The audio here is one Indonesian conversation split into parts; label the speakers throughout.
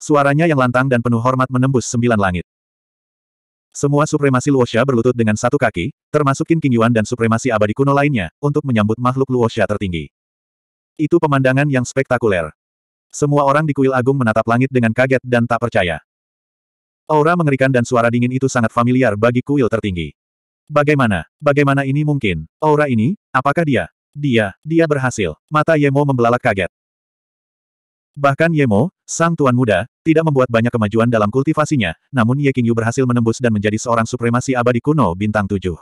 Speaker 1: Suaranya yang lantang dan penuh hormat menembus sembilan langit. Semua supremasi Luosha berlutut dengan satu kaki, termasuk Qin King Yuan dan supremasi abadi kuno lainnya, untuk menyambut makhluk Luosha tertinggi. Itu pemandangan yang spektakuler. Semua orang di kuil agung menatap langit dengan kaget dan tak percaya. Aura mengerikan dan suara dingin itu sangat familiar bagi kuil tertinggi. Bagaimana? Bagaimana ini mungkin? Aura ini? Apakah dia? Dia, dia berhasil. Mata Yemo membelalak kaget. Bahkan Yemo, sang tuan muda, tidak membuat banyak kemajuan dalam kultivasinya, namun Ye Qingyu berhasil menembus dan menjadi seorang supremasi abadi kuno bintang tujuh.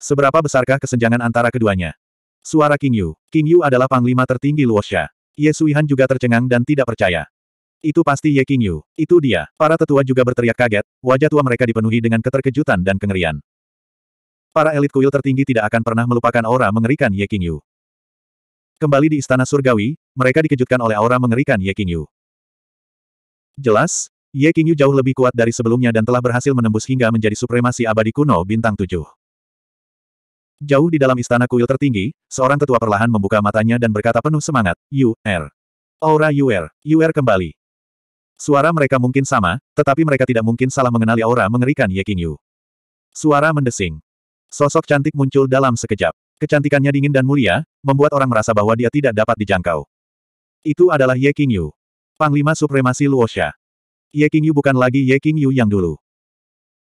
Speaker 1: Seberapa besarkah kesenjangan antara keduanya? Suara Qingyu. Qingyu adalah panglima tertinggi Luosha. Ye Suihan juga tercengang dan tidak percaya. Itu pasti Ye Qingyu. Itu dia. Para tetua juga berteriak kaget, wajah tua mereka dipenuhi dengan keterkejutan dan kengerian. Para elit kuil tertinggi tidak akan pernah melupakan aura mengerikan Ye Qingyu. Kembali di istana surgawi, mereka dikejutkan oleh aura mengerikan Ye Qingyu. Jelas, Ye Qingyu jauh lebih kuat dari sebelumnya dan telah berhasil menembus hingga menjadi supremasi abadi kuno bintang tujuh. Jauh di dalam istana kuil tertinggi, seorang tetua perlahan membuka matanya dan berkata penuh semangat, Yu, er. Aura Yu R, er, Yu er kembali. Suara mereka mungkin sama, tetapi mereka tidak mungkin salah mengenali aura mengerikan Ye Qingyu. Suara mendesing. Sosok cantik muncul dalam sekejap. Kecantikannya dingin dan mulia, membuat orang merasa bahwa dia tidak dapat dijangkau. Itu adalah Ye Qingyu. Panglima Supremasi Luosha. Ye Qingyu bukan lagi Ye Qingyu yang dulu.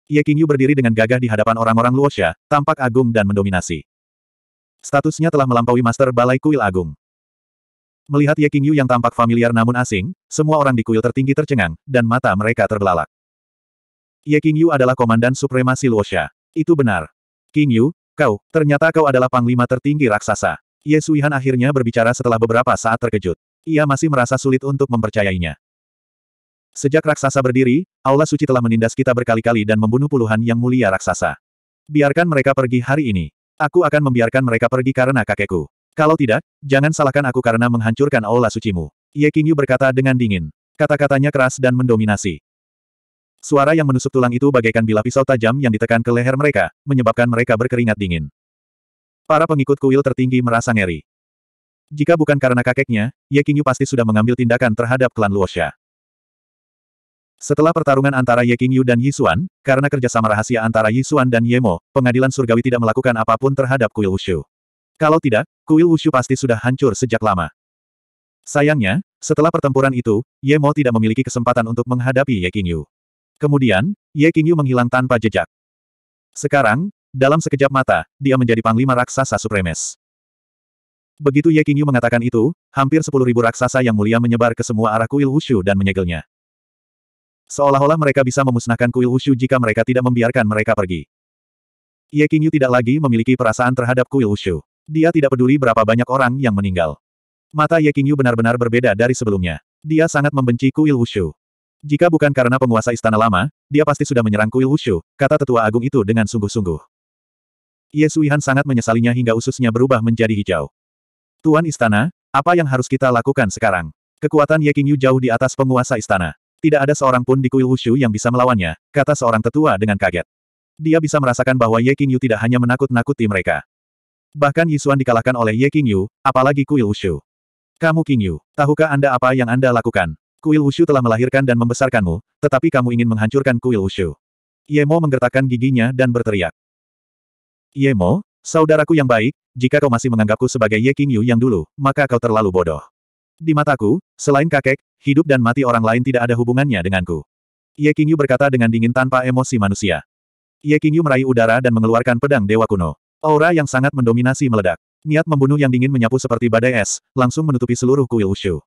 Speaker 1: Ye Qingyu berdiri dengan gagah di hadapan orang-orang Luosha, tampak agung dan mendominasi. Statusnya telah melampaui Master Balai Kuil Agung. Melihat Ye Qingyu yang tampak familiar namun asing, semua orang di kuil tertinggi tercengang, dan mata mereka terbelalak. Ye Qingyu adalah Komandan Supremasi Luosha. Itu benar. Qingyu, Kau, ternyata kau adalah panglima tertinggi raksasa. Ye Suihan akhirnya berbicara setelah beberapa saat terkejut. Ia masih merasa sulit untuk mempercayainya. Sejak raksasa berdiri, Aula Suci telah menindas kita berkali-kali dan membunuh puluhan yang mulia raksasa. Biarkan mereka pergi hari ini. Aku akan membiarkan mereka pergi karena kakekku. Kalau tidak, jangan salahkan aku karena menghancurkan Aula Sucimu. Ye Qingyu berkata dengan dingin. Kata-katanya keras dan mendominasi. Suara yang menusuk tulang itu bagaikan bila pisau tajam yang ditekan ke leher mereka, menyebabkan mereka berkeringat dingin. Para pengikut kuil tertinggi merasa ngeri. Jika bukan karena kakeknya, Ye Qingyu pasti sudah mengambil tindakan terhadap klan Luosha. Setelah pertarungan antara Ye Qingyu dan Yi Xuan, karena kerjasama rahasia antara Yi Xuan dan Yemo, pengadilan surgawi tidak melakukan apapun terhadap kuil Wushu. Kalau tidak, kuil Wushu pasti sudah hancur sejak lama. Sayangnya, setelah pertempuran itu, Yemo tidak memiliki kesempatan untuk menghadapi Ye Qingyu. Kemudian, Ye Qingyu menghilang tanpa jejak. Sekarang, dalam sekejap mata, dia menjadi panglima raksasa supremes. Begitu Ye Qingyu mengatakan itu, hampir sepuluh ribu raksasa yang mulia menyebar ke semua arah kuil Wushu dan menyegelnya. Seolah-olah mereka bisa memusnahkan kuil Wushu jika mereka tidak membiarkan mereka pergi. Ye Qingyu tidak lagi memiliki perasaan terhadap kuil Wushu. Dia tidak peduli berapa banyak orang yang meninggal. Mata Ye Qingyu benar-benar berbeda dari sebelumnya. Dia sangat membenci kuil Wushu. Jika bukan karena penguasa istana lama, dia pasti sudah menyerang kuil Wushu, kata tetua agung itu dengan sungguh-sungguh. Ye Suihan sangat menyesalinya hingga ususnya berubah menjadi hijau. Tuan istana, apa yang harus kita lakukan sekarang? Kekuatan Ye Qingyu jauh di atas penguasa istana. Tidak ada seorang pun di kuil Wushu yang bisa melawannya, kata seorang tetua dengan kaget. Dia bisa merasakan bahwa Ye Qingyu tidak hanya menakut-nakuti mereka. Bahkan Yisuan dikalahkan oleh Ye Qingyu, apalagi kuil Wushu. Kamu Qingyu, tahukah Anda apa yang Anda lakukan? Kuil Wushu telah melahirkan dan membesarkanmu, tetapi kamu ingin menghancurkan kuil Wushu. Yemo menggertakkan giginya dan berteriak. Yemo, saudaraku yang baik, jika kau masih menganggapku sebagai Ye King Yu yang dulu, maka kau terlalu bodoh. Di mataku, selain kakek, hidup dan mati orang lain tidak ada hubungannya denganku. Ye King Yu berkata dengan dingin tanpa emosi manusia. Ye King Yu meraih udara dan mengeluarkan pedang dewa kuno. Aura yang sangat mendominasi meledak. Niat membunuh yang dingin menyapu seperti badai es, langsung menutupi seluruh kuil Wushu.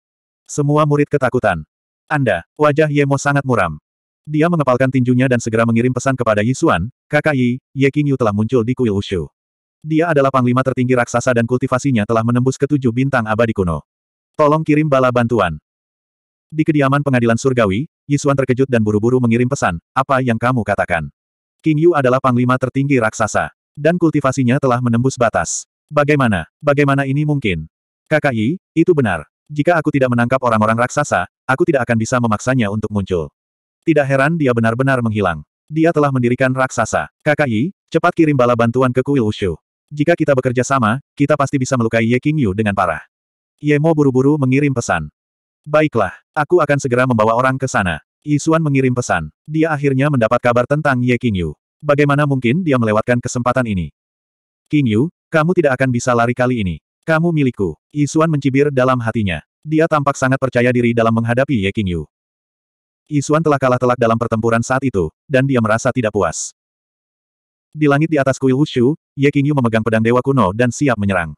Speaker 1: Semua murid ketakutan. Anda, wajah Yemo sangat muram. Dia mengepalkan tinjunya dan segera mengirim pesan kepada Yisuan, kakak Yi, Ye Yu telah muncul di kuil Wushu. Dia adalah panglima tertinggi raksasa dan kultivasinya telah menembus ketujuh bintang abadi kuno. Tolong kirim bala bantuan. Di kediaman pengadilan surgawi, Yisuan terkejut dan buru-buru mengirim pesan, apa yang kamu katakan? King Yu adalah panglima tertinggi raksasa. Dan kultivasinya telah menembus batas. Bagaimana? Bagaimana ini mungkin? Kakak Yi, itu benar. Jika aku tidak menangkap orang-orang raksasa, aku tidak akan bisa memaksanya untuk muncul. Tidak heran dia benar-benar menghilang. Dia telah mendirikan raksasa. KKI, cepat kirim bala bantuan ke kuil Ushu. Jika kita bekerja sama, kita pasti bisa melukai Ye Qingyu dengan parah. Ye Mo buru-buru mengirim pesan. Baiklah, aku akan segera membawa orang ke sana. Yi Xuan mengirim pesan. Dia akhirnya mendapat kabar tentang Ye Qingyu. Bagaimana mungkin dia melewatkan kesempatan ini? Qingyu, kamu tidak akan bisa lari kali ini. Kamu milikku. Isuan mencibir dalam hatinya. Dia tampak sangat percaya diri dalam menghadapi Ye Qingyu. Yu. Isuan telah kalah telak dalam pertempuran saat itu, dan dia merasa tidak puas. Di langit di atas kuil Wushu, Ye Qingyu memegang pedang dewa kuno dan siap menyerang.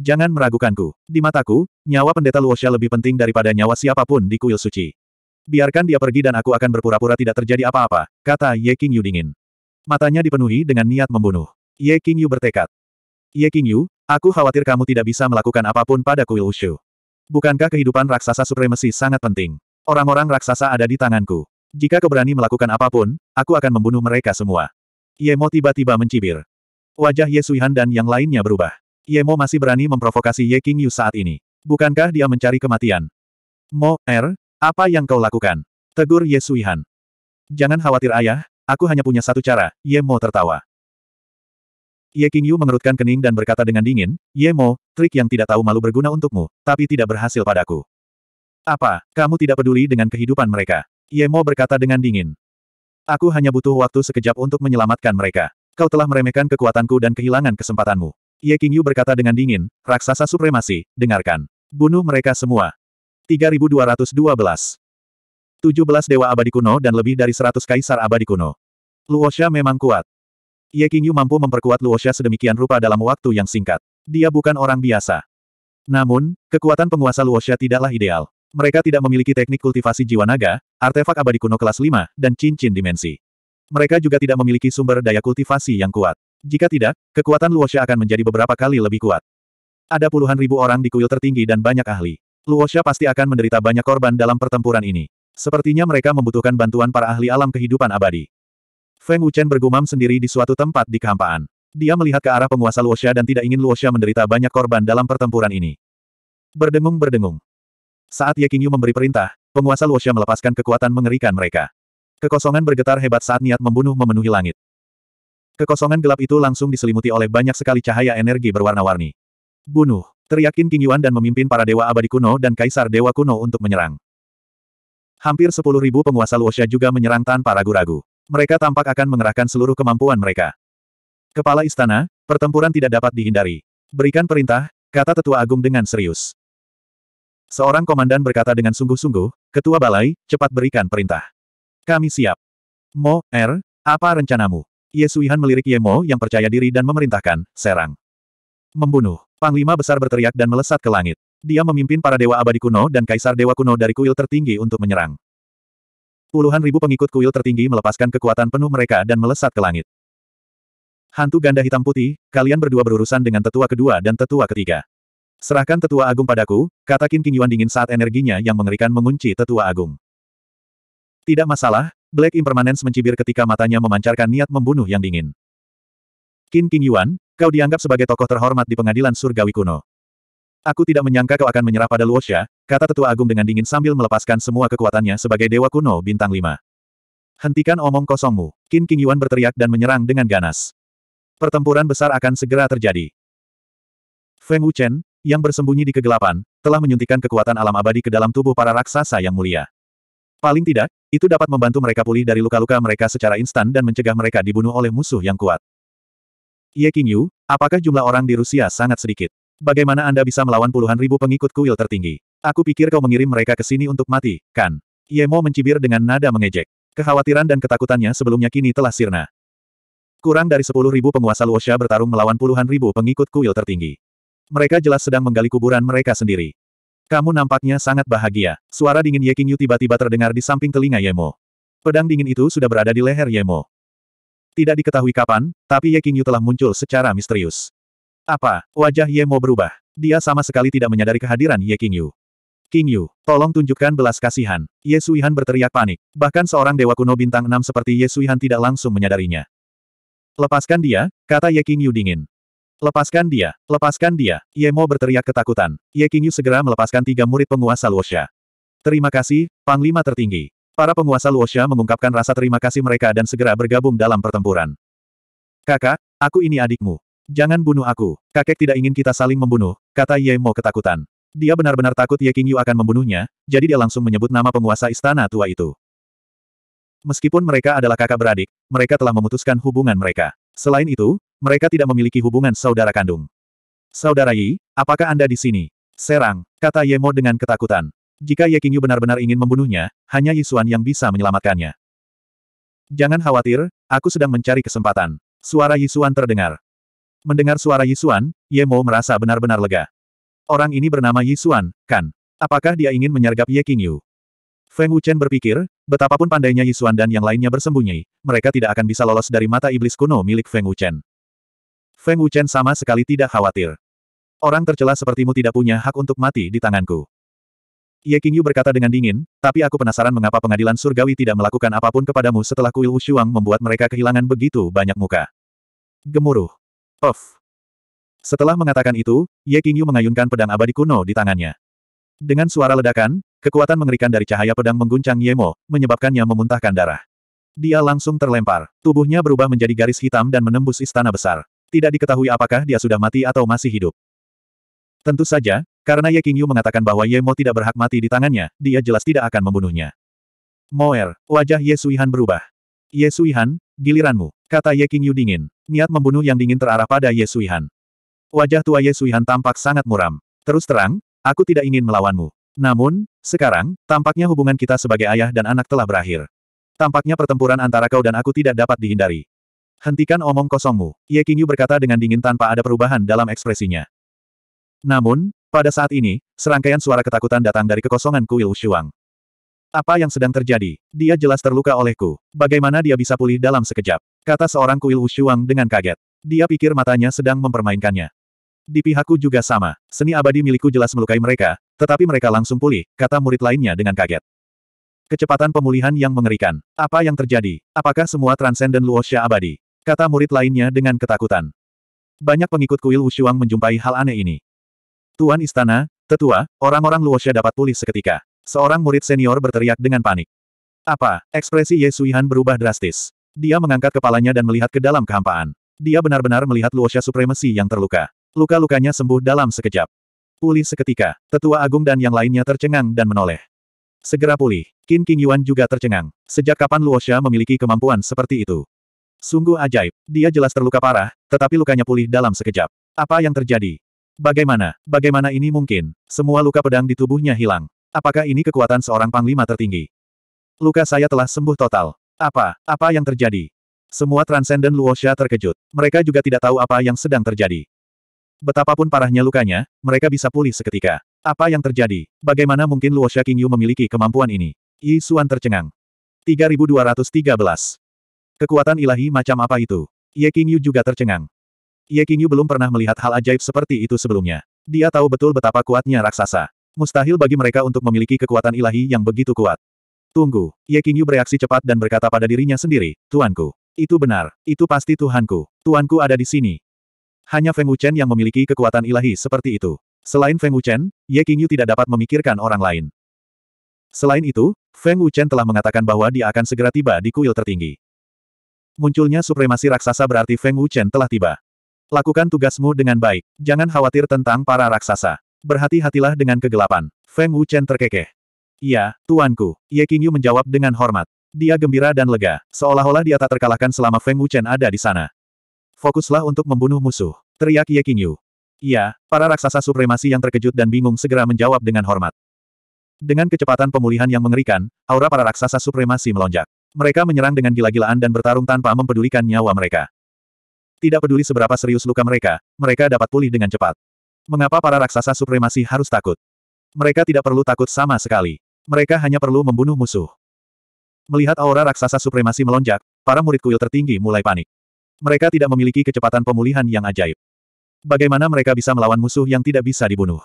Speaker 1: Jangan meragukanku. Di mataku, nyawa pendeta Luosha lebih penting daripada nyawa siapapun di kuil suci. Biarkan dia pergi dan aku akan berpura-pura tidak terjadi apa-apa, kata Ye Qingyu dingin. Matanya dipenuhi dengan niat membunuh. Ye Qingyu bertekad. Ye Qingyu. Aku khawatir kamu tidak bisa melakukan apapun pada kuil Ushu. Bukankah kehidupan raksasa supremasi sangat penting? Orang-orang raksasa ada di tanganku. Jika keberani melakukan apapun, aku akan membunuh mereka semua. Yemo tiba-tiba mencibir. Wajah Ye Suihan dan yang lainnya berubah. Yemo masih berani memprovokasi Ye King Yu saat ini. Bukankah dia mencari kematian? Mo, Er, apa yang kau lakukan? Tegur Ye Suihan. Jangan khawatir ayah, aku hanya punya satu cara, Yemo tertawa. Ye Yu mengerutkan kening dan berkata dengan dingin, Ye Mo, trik yang tidak tahu malu berguna untukmu, tapi tidak berhasil padaku. Apa, kamu tidak peduli dengan kehidupan mereka? Ye Mo berkata dengan dingin. Aku hanya butuh waktu sekejap untuk menyelamatkan mereka. Kau telah meremehkan kekuatanku dan kehilangan kesempatanmu. Ye Yu berkata dengan dingin, raksasa supremasi, dengarkan. Bunuh mereka semua. 3212 17 dewa abadi kuno dan lebih dari 100 kaisar abadi kuno. Luosha memang kuat. Ye Qingyu mampu memperkuat Luosha sedemikian rupa dalam waktu yang singkat. Dia bukan orang biasa. Namun, kekuatan penguasa Luosha tidaklah ideal. Mereka tidak memiliki teknik kultivasi jiwa naga, artefak abadi kuno kelas 5, dan cincin dimensi. Mereka juga tidak memiliki sumber daya kultivasi yang kuat. Jika tidak, kekuatan Luosha akan menjadi beberapa kali lebih kuat. Ada puluhan ribu orang di kuil tertinggi dan banyak ahli. Luosha pasti akan menderita banyak korban dalam pertempuran ini. Sepertinya mereka membutuhkan bantuan para ahli alam kehidupan abadi. Feng Wuchen bergumam sendiri di suatu tempat di kehampaan. Dia melihat ke arah penguasa Luosha dan tidak ingin Luosha menderita banyak korban dalam pertempuran ini. Berdengung-berdengung. Saat Ye Qingyu memberi perintah, penguasa Luosha melepaskan kekuatan mengerikan mereka. Kekosongan bergetar hebat saat niat membunuh memenuhi langit. Kekosongan gelap itu langsung diselimuti oleh banyak sekali cahaya energi berwarna-warni. Bunuh! Teriakin King Yuan dan memimpin para dewa abadi kuno dan kaisar dewa kuno untuk menyerang. Hampir sepuluh ribu penguasa Luosha juga menyerang tanpa ragu-ragu mereka tampak akan mengerahkan seluruh kemampuan mereka. Kepala istana, pertempuran tidak dapat dihindari. Berikan perintah, kata tetua agung dengan serius. Seorang komandan berkata dengan sungguh-sungguh, ketua balai, cepat berikan perintah. Kami siap. Mo, Er, apa rencanamu? Yesuihan melirik Yemo yang percaya diri dan memerintahkan, serang. Membunuh. Panglima besar berteriak dan melesat ke langit. Dia memimpin para dewa abadi kuno dan kaisar dewa kuno dari kuil tertinggi untuk menyerang. Puluhan ribu pengikut kuil tertinggi melepaskan kekuatan penuh mereka dan melesat ke langit. Hantu ganda hitam putih, kalian berdua berurusan dengan tetua kedua dan tetua ketiga. Serahkan tetua agung padaku, kata King King Yuan dingin saat energinya yang mengerikan mengunci tetua agung. Tidak masalah, Black Impermanence mencibir ketika matanya memancarkan niat membunuh yang dingin. King King Yuan, kau dianggap sebagai tokoh terhormat di pengadilan surgawi kuno. Aku tidak menyangka kau akan menyerah pada Luosha, kata tetua agung dengan dingin sambil melepaskan semua kekuatannya sebagai dewa kuno bintang lima. Hentikan omong kosongmu, Qin King Yuan berteriak dan menyerang dengan ganas. Pertempuran besar akan segera terjadi. Feng Wuchen, yang bersembunyi di kegelapan, telah menyuntikkan kekuatan alam abadi ke dalam tubuh para raksasa yang mulia. Paling tidak, itu dapat membantu mereka pulih dari luka-luka mereka secara instan dan mencegah mereka dibunuh oleh musuh yang kuat. Ye Qingyu, apakah jumlah orang di Rusia sangat sedikit? Bagaimana Anda bisa melawan puluhan ribu pengikut kuil tertinggi? Aku pikir kau mengirim mereka ke sini untuk mati, kan? Yemo mencibir dengan nada mengejek. Kekhawatiran dan ketakutannya sebelumnya kini telah sirna. Kurang dari sepuluh ribu penguasa Luosha bertarung melawan puluhan ribu pengikut kuil tertinggi. Mereka jelas sedang menggali kuburan mereka sendiri. Kamu nampaknya sangat bahagia. Suara dingin Ye Qingyu tiba-tiba terdengar di samping telinga Yemo. Pedang dingin itu sudah berada di leher Yemo. Tidak diketahui kapan, tapi Ye Qingyu telah muncul secara misterius. Apa? Wajah Ye Mo berubah. Dia sama sekali tidak menyadari kehadiran Ye King Yu. tolong tunjukkan belas kasihan. Ye Suihan berteriak panik. Bahkan seorang dewa kuno bintang enam seperti Ye Suihan tidak langsung menyadarinya. Lepaskan dia, kata Ye King dingin. Lepaskan dia, lepaskan dia, Ye Mo berteriak ketakutan. Ye King segera melepaskan tiga murid penguasa Luosha. Terima kasih, Panglima tertinggi. Para penguasa Luosha mengungkapkan rasa terima kasih mereka dan segera bergabung dalam pertempuran. Kakak, aku ini adikmu. Jangan bunuh aku. Kakek tidak ingin kita saling membunuh, kata Ye Mo ketakutan. Dia benar-benar takut Ye Qingyu akan membunuhnya, jadi dia langsung menyebut nama penguasa istana tua itu. Meskipun mereka adalah kakak beradik, mereka telah memutuskan hubungan mereka. Selain itu, mereka tidak memiliki hubungan saudara kandung. Saudara Yi, apakah Anda di sini? Serang, kata Ye Mo dengan ketakutan. Jika Ye Qingyu benar-benar ingin membunuhnya, hanya Yisuan yang bisa menyelamatkannya. Jangan khawatir, aku sedang mencari kesempatan. Suara Yisuan terdengar. Mendengar suara Yisuan, Ye Mo merasa benar-benar lega. Orang ini bernama Yisuan, kan? Apakah dia ingin menyergap Ye Qingyu? Feng Wuchen berpikir, betapapun pandainya Yisuan dan yang lainnya bersembunyi, mereka tidak akan bisa lolos dari mata iblis kuno milik Feng Wuchen. Feng Wuchen sama sekali tidak khawatir. Orang tercela sepertimu tidak punya hak untuk mati di tanganku. Ye Qingyu berkata dengan dingin, tapi aku penasaran mengapa pengadilan surgawi tidak melakukan apapun kepadamu setelah kuil Wushuang membuat mereka kehilangan begitu banyak muka. Gemuruh. Off. Setelah mengatakan itu, Ye Qingyu mengayunkan pedang abadi kuno di tangannya. Dengan suara ledakan, kekuatan mengerikan dari cahaya pedang mengguncang Yemo, menyebabkannya memuntahkan darah. Dia langsung terlempar. Tubuhnya berubah menjadi garis hitam dan menembus istana besar. Tidak diketahui apakah dia sudah mati atau masih hidup. Tentu saja, karena Ye Qingyu mengatakan bahwa Yemo tidak berhak mati di tangannya, dia jelas tidak akan membunuhnya. Moer, wajah Ye Suihan berubah. Ye Suihan, Giliranmu, kata Ye Qingyu dingin. Niat membunuh yang dingin terarah pada Ye Suihan. Wajah tua Ye Suihan tampak sangat muram. Terus terang, aku tidak ingin melawanmu. Namun, sekarang, tampaknya hubungan kita sebagai ayah dan anak telah berakhir. Tampaknya pertempuran antara kau dan aku tidak dapat dihindari. Hentikan omong kosongmu, Ye Qingyu berkata dengan dingin tanpa ada perubahan dalam ekspresinya. Namun, pada saat ini, serangkaian suara ketakutan datang dari kekosongan kuil Shuang. Apa yang sedang terjadi? Dia jelas terluka olehku. Bagaimana dia bisa pulih dalam sekejap? Kata seorang kuil Wushuang dengan kaget. Dia pikir matanya sedang mempermainkannya. Di pihakku juga sama. Seni abadi milikku jelas melukai mereka, tetapi mereka langsung pulih, kata murid lainnya dengan kaget. Kecepatan pemulihan yang mengerikan. Apa yang terjadi? Apakah semua transenden Luosha abadi? Kata murid lainnya dengan ketakutan. Banyak pengikut kuil Wushuang menjumpai hal aneh ini. Tuan Istana, Tetua, orang-orang Luosha dapat pulih seketika. Seorang murid senior berteriak dengan panik. Apa? Ekspresi Ye Suihan berubah drastis. Dia mengangkat kepalanya dan melihat ke dalam kehampaan. Dia benar-benar melihat Luosha Supremasi yang terluka. Luka-lukanya sembuh dalam sekejap. Pulih seketika, tetua agung dan yang lainnya tercengang dan menoleh. Segera pulih, Qin King Yuan juga tercengang. Sejak kapan Luosha memiliki kemampuan seperti itu? Sungguh ajaib, dia jelas terluka parah, tetapi lukanya pulih dalam sekejap. Apa yang terjadi? Bagaimana, bagaimana ini mungkin? Semua luka pedang di tubuhnya hilang. Apakah ini kekuatan seorang panglima tertinggi? Luka saya telah sembuh total. Apa? Apa yang terjadi? Semua Transcendent Luosha terkejut. Mereka juga tidak tahu apa yang sedang terjadi. Betapapun parahnya lukanya, mereka bisa pulih seketika. Apa yang terjadi? Bagaimana mungkin Luosha King memiliki kemampuan ini? Yi Xuan tercengang. 3213. Kekuatan ilahi macam apa itu? Ye King juga tercengang. Ye King belum pernah melihat hal ajaib seperti itu sebelumnya. Dia tahu betul betapa kuatnya raksasa. Mustahil bagi mereka untuk memiliki kekuatan ilahi yang begitu kuat. Tunggu, Ye Qingyu bereaksi cepat dan berkata pada dirinya sendiri, Tuanku. Itu benar, itu pasti Tuhanku. Tuanku ada di sini. Hanya Feng Wuchen yang memiliki kekuatan ilahi seperti itu. Selain Feng Wuchen, Ye Qingyu tidak dapat memikirkan orang lain. Selain itu, Feng Wuchen telah mengatakan bahwa dia akan segera tiba di kuil tertinggi. Munculnya supremasi raksasa berarti Feng Wuchen telah tiba. Lakukan tugasmu dengan baik, jangan khawatir tentang para raksasa. Berhati-hatilah dengan kegelapan. Feng Wuchen terkekeh. Ya, tuanku. Ye Qingyu menjawab dengan hormat. Dia gembira dan lega, seolah-olah dia tak terkalahkan selama Feng Wuchen ada di sana. Fokuslah untuk membunuh musuh. Teriak Ye Qingyu. Ya, para raksasa supremasi yang terkejut dan bingung segera menjawab dengan hormat. Dengan kecepatan pemulihan yang mengerikan, aura para raksasa supremasi melonjak. Mereka menyerang dengan gila-gilaan dan bertarung tanpa mempedulikan nyawa mereka. Tidak peduli seberapa serius luka mereka, mereka dapat pulih dengan cepat. Mengapa para raksasa supremasi harus takut? Mereka tidak perlu takut sama sekali. Mereka hanya perlu membunuh musuh. Melihat aura raksasa supremasi melonjak, para murid kuil tertinggi mulai panik. Mereka tidak memiliki kecepatan pemulihan yang ajaib. Bagaimana mereka bisa melawan musuh yang tidak bisa dibunuh?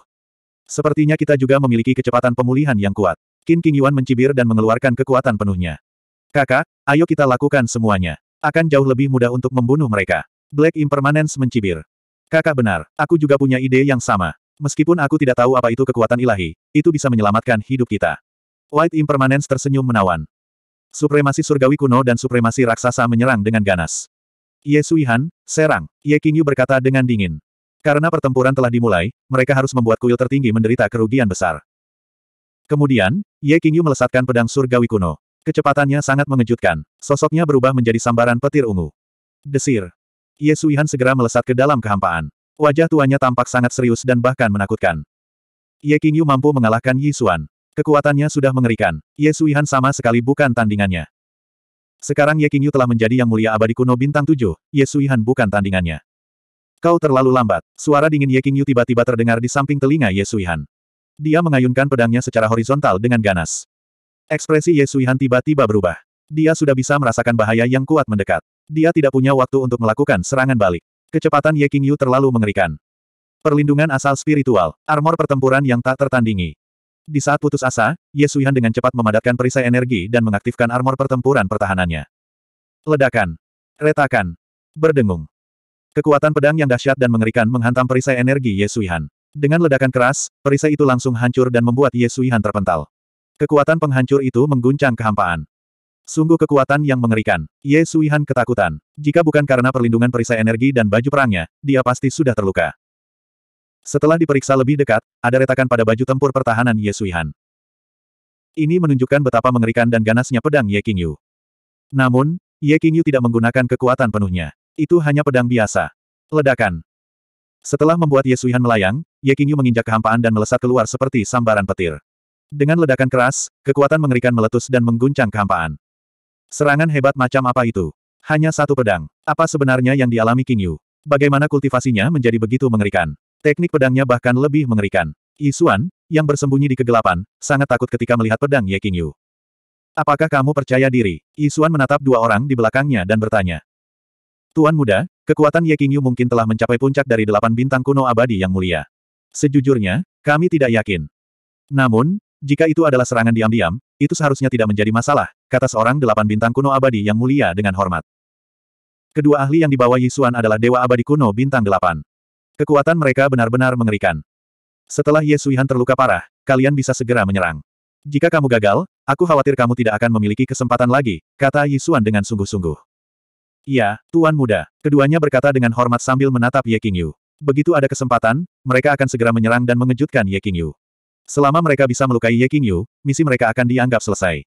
Speaker 1: Sepertinya kita juga memiliki kecepatan pemulihan yang kuat. Qin King Yuan mencibir dan mengeluarkan kekuatan penuhnya. Kakak, ayo kita lakukan semuanya. Akan jauh lebih mudah untuk membunuh mereka. Black Impermanence mencibir. Kakak benar, aku juga punya ide yang sama. Meskipun aku tidak tahu apa itu kekuatan ilahi, itu bisa menyelamatkan hidup kita. White Impermanence tersenyum menawan. Supremasi surgawi kuno dan supremasi raksasa menyerang dengan ganas. Ye Suihan, serang, Ye Qingyu berkata dengan dingin. Karena pertempuran telah dimulai, mereka harus membuat kuil tertinggi menderita kerugian besar. Kemudian, Ye Qingyu melesatkan pedang surgawi kuno. Kecepatannya sangat mengejutkan. Sosoknya berubah menjadi sambaran petir ungu. Desir. Ye Suihan segera melesat ke dalam kehampaan. Wajah tuanya tampak sangat serius dan bahkan menakutkan. Ye Qingyu mampu mengalahkan Yi Xuan. Kekuatannya sudah mengerikan. Ye Suihan sama sekali bukan tandingannya. Sekarang Ye Qingyu telah menjadi yang mulia abadi kuno bintang tujuh, Ye Suihan bukan tandingannya. Kau terlalu lambat. Suara dingin Ye Qingyu tiba-tiba terdengar di samping telinga Ye Suihan. Dia mengayunkan pedangnya secara horizontal dengan ganas. Ekspresi Ye Suihan tiba-tiba berubah. Dia sudah bisa merasakan bahaya yang kuat mendekat. Dia tidak punya waktu untuk melakukan serangan balik. Kecepatan Ye Qingyu terlalu mengerikan. Perlindungan asal spiritual, armor pertempuran yang tak tertandingi. Di saat putus asa, Ye Suihan dengan cepat memadatkan perisai energi dan mengaktifkan armor pertempuran pertahanannya. Ledakan. Retakan. Berdengung. Kekuatan pedang yang dahsyat dan mengerikan menghantam perisai energi Ye Suihan. Dengan ledakan keras, perisai itu langsung hancur dan membuat Ye Suihan terpental. Kekuatan penghancur itu mengguncang kehampaan. Sungguh kekuatan yang mengerikan. Ye Suihan ketakutan. Jika bukan karena perlindungan perisai energi dan baju perangnya, dia pasti sudah terluka. Setelah diperiksa lebih dekat, ada retakan pada baju tempur pertahanan Ye Suihan. Ini menunjukkan betapa mengerikan dan ganasnya pedang Ye Qingyu. Namun, Ye Qingyu tidak menggunakan kekuatan penuhnya. Itu hanya pedang biasa. Ledakan. Setelah membuat Ye Suihan melayang, Ye Qingyu menginjak kehampaan dan melesat keluar seperti sambaran petir. Dengan ledakan keras, kekuatan mengerikan meletus dan mengguncang kehampaan. Serangan hebat macam apa itu? Hanya satu pedang. Apa sebenarnya yang dialami King Yu? Bagaimana kultivasinya menjadi begitu mengerikan? Teknik pedangnya bahkan lebih mengerikan. Isuan, yang bersembunyi di kegelapan, sangat takut ketika melihat pedang Ye King Yu. Apakah kamu percaya diri? Isuan menatap dua orang di belakangnya dan bertanya. Tuan muda, kekuatan Ye King Yu mungkin telah mencapai puncak dari delapan bintang kuno abadi yang mulia. Sejujurnya, kami tidak yakin. Namun, jika itu adalah serangan diam-diam, itu seharusnya tidak menjadi masalah, kata seorang delapan bintang kuno abadi yang mulia dengan hormat. Kedua ahli yang dibawa Yisuan adalah dewa abadi kuno bintang delapan. Kekuatan mereka benar-benar mengerikan. Setelah Yesuihan terluka parah, kalian bisa segera menyerang. Jika kamu gagal, aku khawatir kamu tidak akan memiliki kesempatan lagi, kata Yisuan dengan sungguh-sungguh. Iya, Tuan Muda. Keduanya berkata dengan hormat sambil menatap Ye Qingyu. Begitu ada kesempatan, mereka akan segera menyerang dan mengejutkan Ye Qingyu. Selama mereka bisa melukai Ye Qingyu, misi mereka akan dianggap selesai.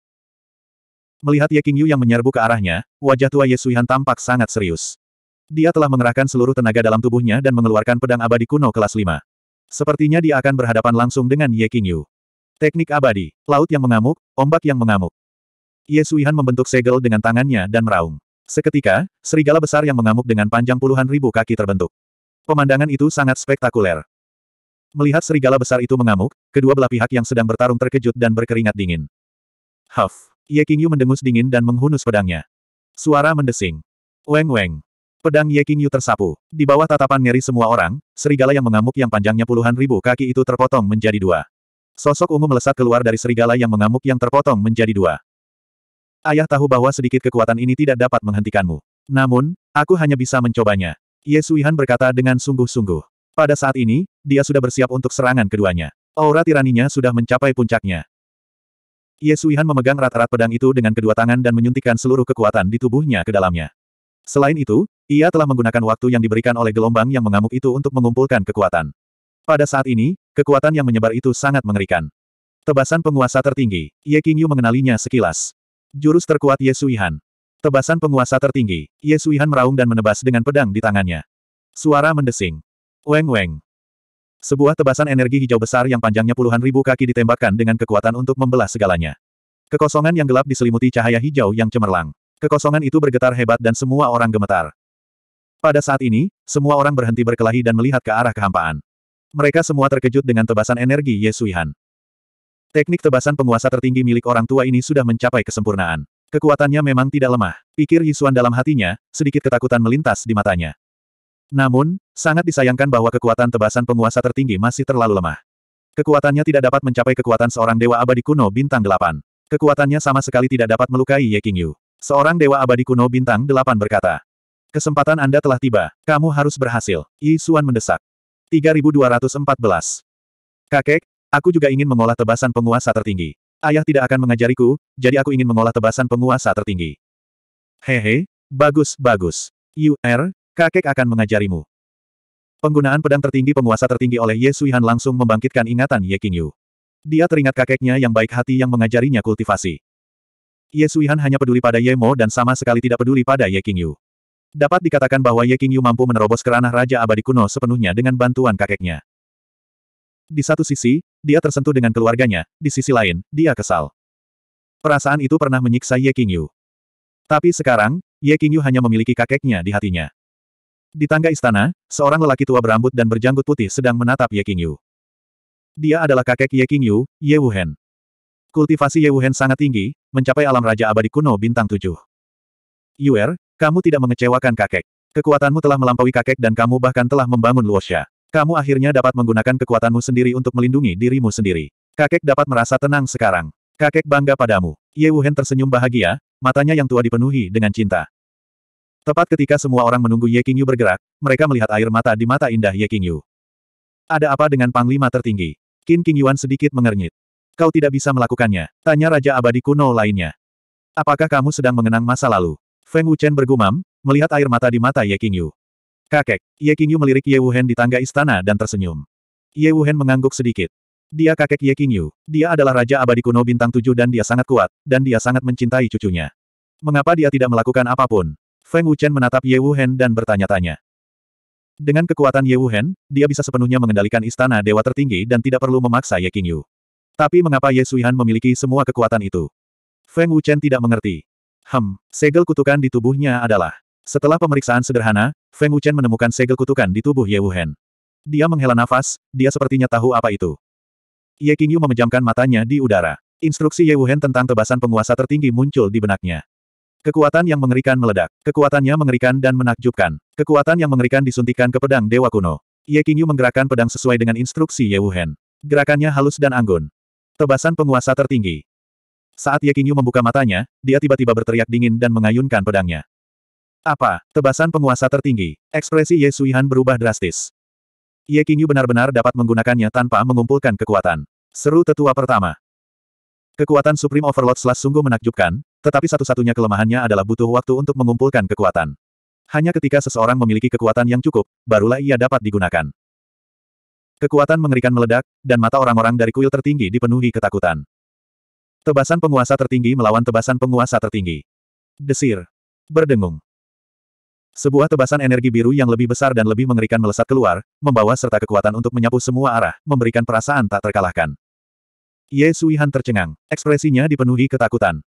Speaker 1: Melihat Ye Qingyu yang menyerbu ke arahnya, wajah tua Ye Suihan tampak sangat serius. Dia telah mengerahkan seluruh tenaga dalam tubuhnya dan mengeluarkan pedang abadi kuno kelas 5. Sepertinya dia akan berhadapan langsung dengan Ye Qingyu. Teknik abadi, laut yang mengamuk, ombak yang mengamuk. Ye Suihan membentuk segel dengan tangannya dan meraung. Seketika, serigala besar yang mengamuk dengan panjang puluhan ribu kaki terbentuk. Pemandangan itu sangat spektakuler. Melihat serigala besar itu mengamuk, kedua belah pihak yang sedang bertarung terkejut dan berkeringat dingin. Huff! Ye Qingyu mendengus dingin dan menghunus pedangnya. Suara mendesing. Weng-weng. Pedang Ye Qingyu tersapu. Di bawah tatapan ngeri semua orang, serigala yang mengamuk yang panjangnya puluhan ribu kaki itu terpotong menjadi dua. Sosok ungu melesat keluar dari serigala yang mengamuk yang terpotong menjadi dua. Ayah tahu bahwa sedikit kekuatan ini tidak dapat menghentikanmu. Namun, aku hanya bisa mencobanya. Ye Suihan berkata dengan sungguh-sungguh. Pada saat ini, dia sudah bersiap untuk serangan keduanya. Aura tiraninya sudah mencapai puncaknya. Ye Suihan memegang rat-rat pedang itu dengan kedua tangan dan menyuntikkan seluruh kekuatan di tubuhnya ke dalamnya. Selain itu, ia telah menggunakan waktu yang diberikan oleh gelombang yang mengamuk itu untuk mengumpulkan kekuatan. Pada saat ini, kekuatan yang menyebar itu sangat mengerikan. Tebasan penguasa tertinggi, Ye Qingyu mengenalinya sekilas. Jurus terkuat Ye Suihan. Tebasan penguasa tertinggi, Ye Suihan meraung dan menebas dengan pedang di tangannya. Suara mendesing. Weng-weng. Sebuah tebasan energi hijau besar yang panjangnya puluhan ribu kaki ditembakkan dengan kekuatan untuk membelah segalanya. Kekosongan yang gelap diselimuti cahaya hijau yang cemerlang. Kekosongan itu bergetar hebat dan semua orang gemetar. Pada saat ini, semua orang berhenti berkelahi dan melihat ke arah kehampaan. Mereka semua terkejut dengan tebasan energi Yesuihan. Teknik tebasan penguasa tertinggi milik orang tua ini sudah mencapai kesempurnaan. Kekuatannya memang tidak lemah, pikir Yisuan dalam hatinya, sedikit ketakutan melintas di matanya. Namun, sangat disayangkan bahwa kekuatan tebasan penguasa tertinggi masih terlalu lemah. Kekuatannya tidak dapat mencapai kekuatan seorang dewa abadi kuno bintang delapan. Kekuatannya sama sekali tidak dapat melukai Ye Qingyu. Seorang dewa abadi kuno bintang delapan berkata. Kesempatan Anda telah tiba, kamu harus berhasil. Yi Suan mendesak. 3214. Kakek, aku juga ingin mengolah tebasan penguasa tertinggi. Ayah tidak akan mengajariku, jadi aku ingin mengolah tebasan penguasa tertinggi. Hehe, bagus, bagus, bagus. Er Kakek akan mengajarimu. Penggunaan pedang tertinggi penguasa tertinggi oleh Ye Suihan langsung membangkitkan ingatan Ye Qingyu. Dia teringat kakeknya yang baik hati yang mengajarinya kultivasi. Ye Suihan hanya peduli pada Ye Mo dan sama sekali tidak peduli pada Ye Qingyu. Dapat dikatakan bahwa Ye Qingyu mampu menerobos kerana Raja Abadi Kuno sepenuhnya dengan bantuan kakeknya. Di satu sisi, dia tersentuh dengan keluarganya, di sisi lain, dia kesal. Perasaan itu pernah menyiksa Ye Qingyu. Tapi sekarang, Ye Qingyu hanya memiliki kakeknya di hatinya. Di tangga istana, seorang lelaki tua berambut dan berjanggut putih sedang menatap Ye Qingyu. Dia adalah kakek Ye Qingyu, Ye Wuhen. Kultivasi Ye Wuhen sangat tinggi, mencapai alam raja abadi kuno bintang tujuh. Yuer, kamu tidak mengecewakan kakek. Kekuatanmu telah melampaui kakek dan kamu bahkan telah membangun Luosha. Kamu akhirnya dapat menggunakan kekuatanmu sendiri untuk melindungi dirimu sendiri. Kakek dapat merasa tenang sekarang. Kakek bangga padamu. Ye Wuhen tersenyum bahagia, matanya yang tua dipenuhi dengan cinta. Tepat ketika semua orang menunggu Ye Qingyu bergerak, mereka melihat air mata di mata indah Ye Qingyu. Ada apa dengan Panglima tertinggi? Qin Qingyuan sedikit mengernyit. Kau tidak bisa melakukannya, tanya Raja Abadi kuno lainnya. Apakah kamu sedang mengenang masa lalu? Feng Wuchen bergumam, melihat air mata di mata Ye Qingyu. Kakek, Ye Qingyu melirik Ye Wuhen di tangga istana dan tersenyum. Ye Wuhen mengangguk sedikit. Dia kakek Ye Qingyu, dia adalah Raja Abadi Kuno Bintang Tujuh dan dia sangat kuat, dan dia sangat mencintai cucunya. Mengapa dia tidak melakukan apapun? Feng Wuchen menatap Ye Wuhen dan bertanya-tanya. Dengan kekuatan Ye Wuhen, dia bisa sepenuhnya mengendalikan istana dewa tertinggi dan tidak perlu memaksa Ye Qingyu. Tapi mengapa Ye Suihan memiliki semua kekuatan itu? Feng Wuchen tidak mengerti. Hem, segel kutukan di tubuhnya adalah. Setelah pemeriksaan sederhana, Feng Wuchen menemukan segel kutukan di tubuh Ye Wuhen. Dia menghela nafas, dia sepertinya tahu apa itu. Ye Qingyu memejamkan matanya di udara. Instruksi Ye Wuhen tentang tebasan penguasa tertinggi muncul di benaknya. Kekuatan yang mengerikan meledak. Kekuatannya mengerikan dan menakjubkan. Kekuatan yang mengerikan disuntikan ke pedang Dewa Kuno. Ye Qingyu menggerakkan pedang sesuai dengan instruksi Ye Wuhen. Gerakannya halus dan anggun. Tebasan penguasa tertinggi. Saat Ye Qingyu membuka matanya, dia tiba-tiba berteriak dingin dan mengayunkan pedangnya. Apa? Tebasan penguasa tertinggi. Ekspresi Ye Suihan berubah drastis. Ye Qingyu benar-benar dapat menggunakannya tanpa mengumpulkan kekuatan. Seru tetua pertama. Kekuatan Supreme Overlord Slash sungguh menakjubkan, tetapi satu-satunya kelemahannya adalah butuh waktu untuk mengumpulkan kekuatan. Hanya ketika seseorang memiliki kekuatan yang cukup, barulah ia dapat digunakan. Kekuatan mengerikan meledak, dan mata orang-orang dari kuil tertinggi dipenuhi ketakutan. Tebasan penguasa tertinggi melawan tebasan penguasa tertinggi. Desir. Berdengung. Sebuah tebasan energi biru yang lebih besar dan lebih mengerikan melesat keluar, membawa serta kekuatan untuk menyapu semua arah, memberikan perasaan tak terkalahkan. Ye Suihan tercengang. Ekspresinya dipenuhi ketakutan.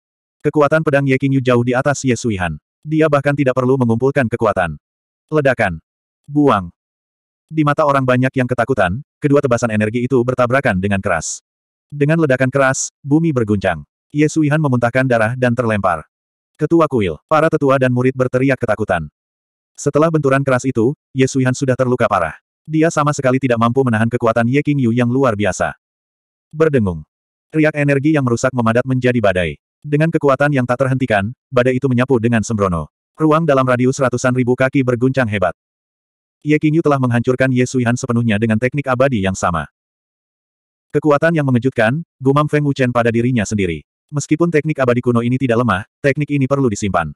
Speaker 1: Kekuatan pedang Ye Qingyu jauh di atas Ye Suihan. Dia bahkan tidak perlu mengumpulkan kekuatan. Ledakan. Buang. Di mata orang banyak yang ketakutan, kedua tebasan energi itu bertabrakan dengan keras. Dengan ledakan keras, bumi berguncang. Ye Suihan memuntahkan darah dan terlempar. Ketua kuil, para tetua dan murid berteriak ketakutan. Setelah benturan keras itu, Ye Suihan sudah terluka parah. Dia sama sekali tidak mampu menahan kekuatan Ye Qingyu yang luar biasa. Berdengung. Riak energi yang merusak memadat menjadi badai. Dengan kekuatan yang tak terhentikan, badai itu menyapu dengan sembrono. Ruang dalam radius ratusan ribu kaki berguncang hebat. Ye Qingyu telah menghancurkan Ye Suihan sepenuhnya dengan teknik abadi yang sama. Kekuatan yang mengejutkan, gumam Feng Wuchen pada dirinya sendiri. Meskipun teknik abadi kuno ini tidak lemah, teknik ini perlu disimpan.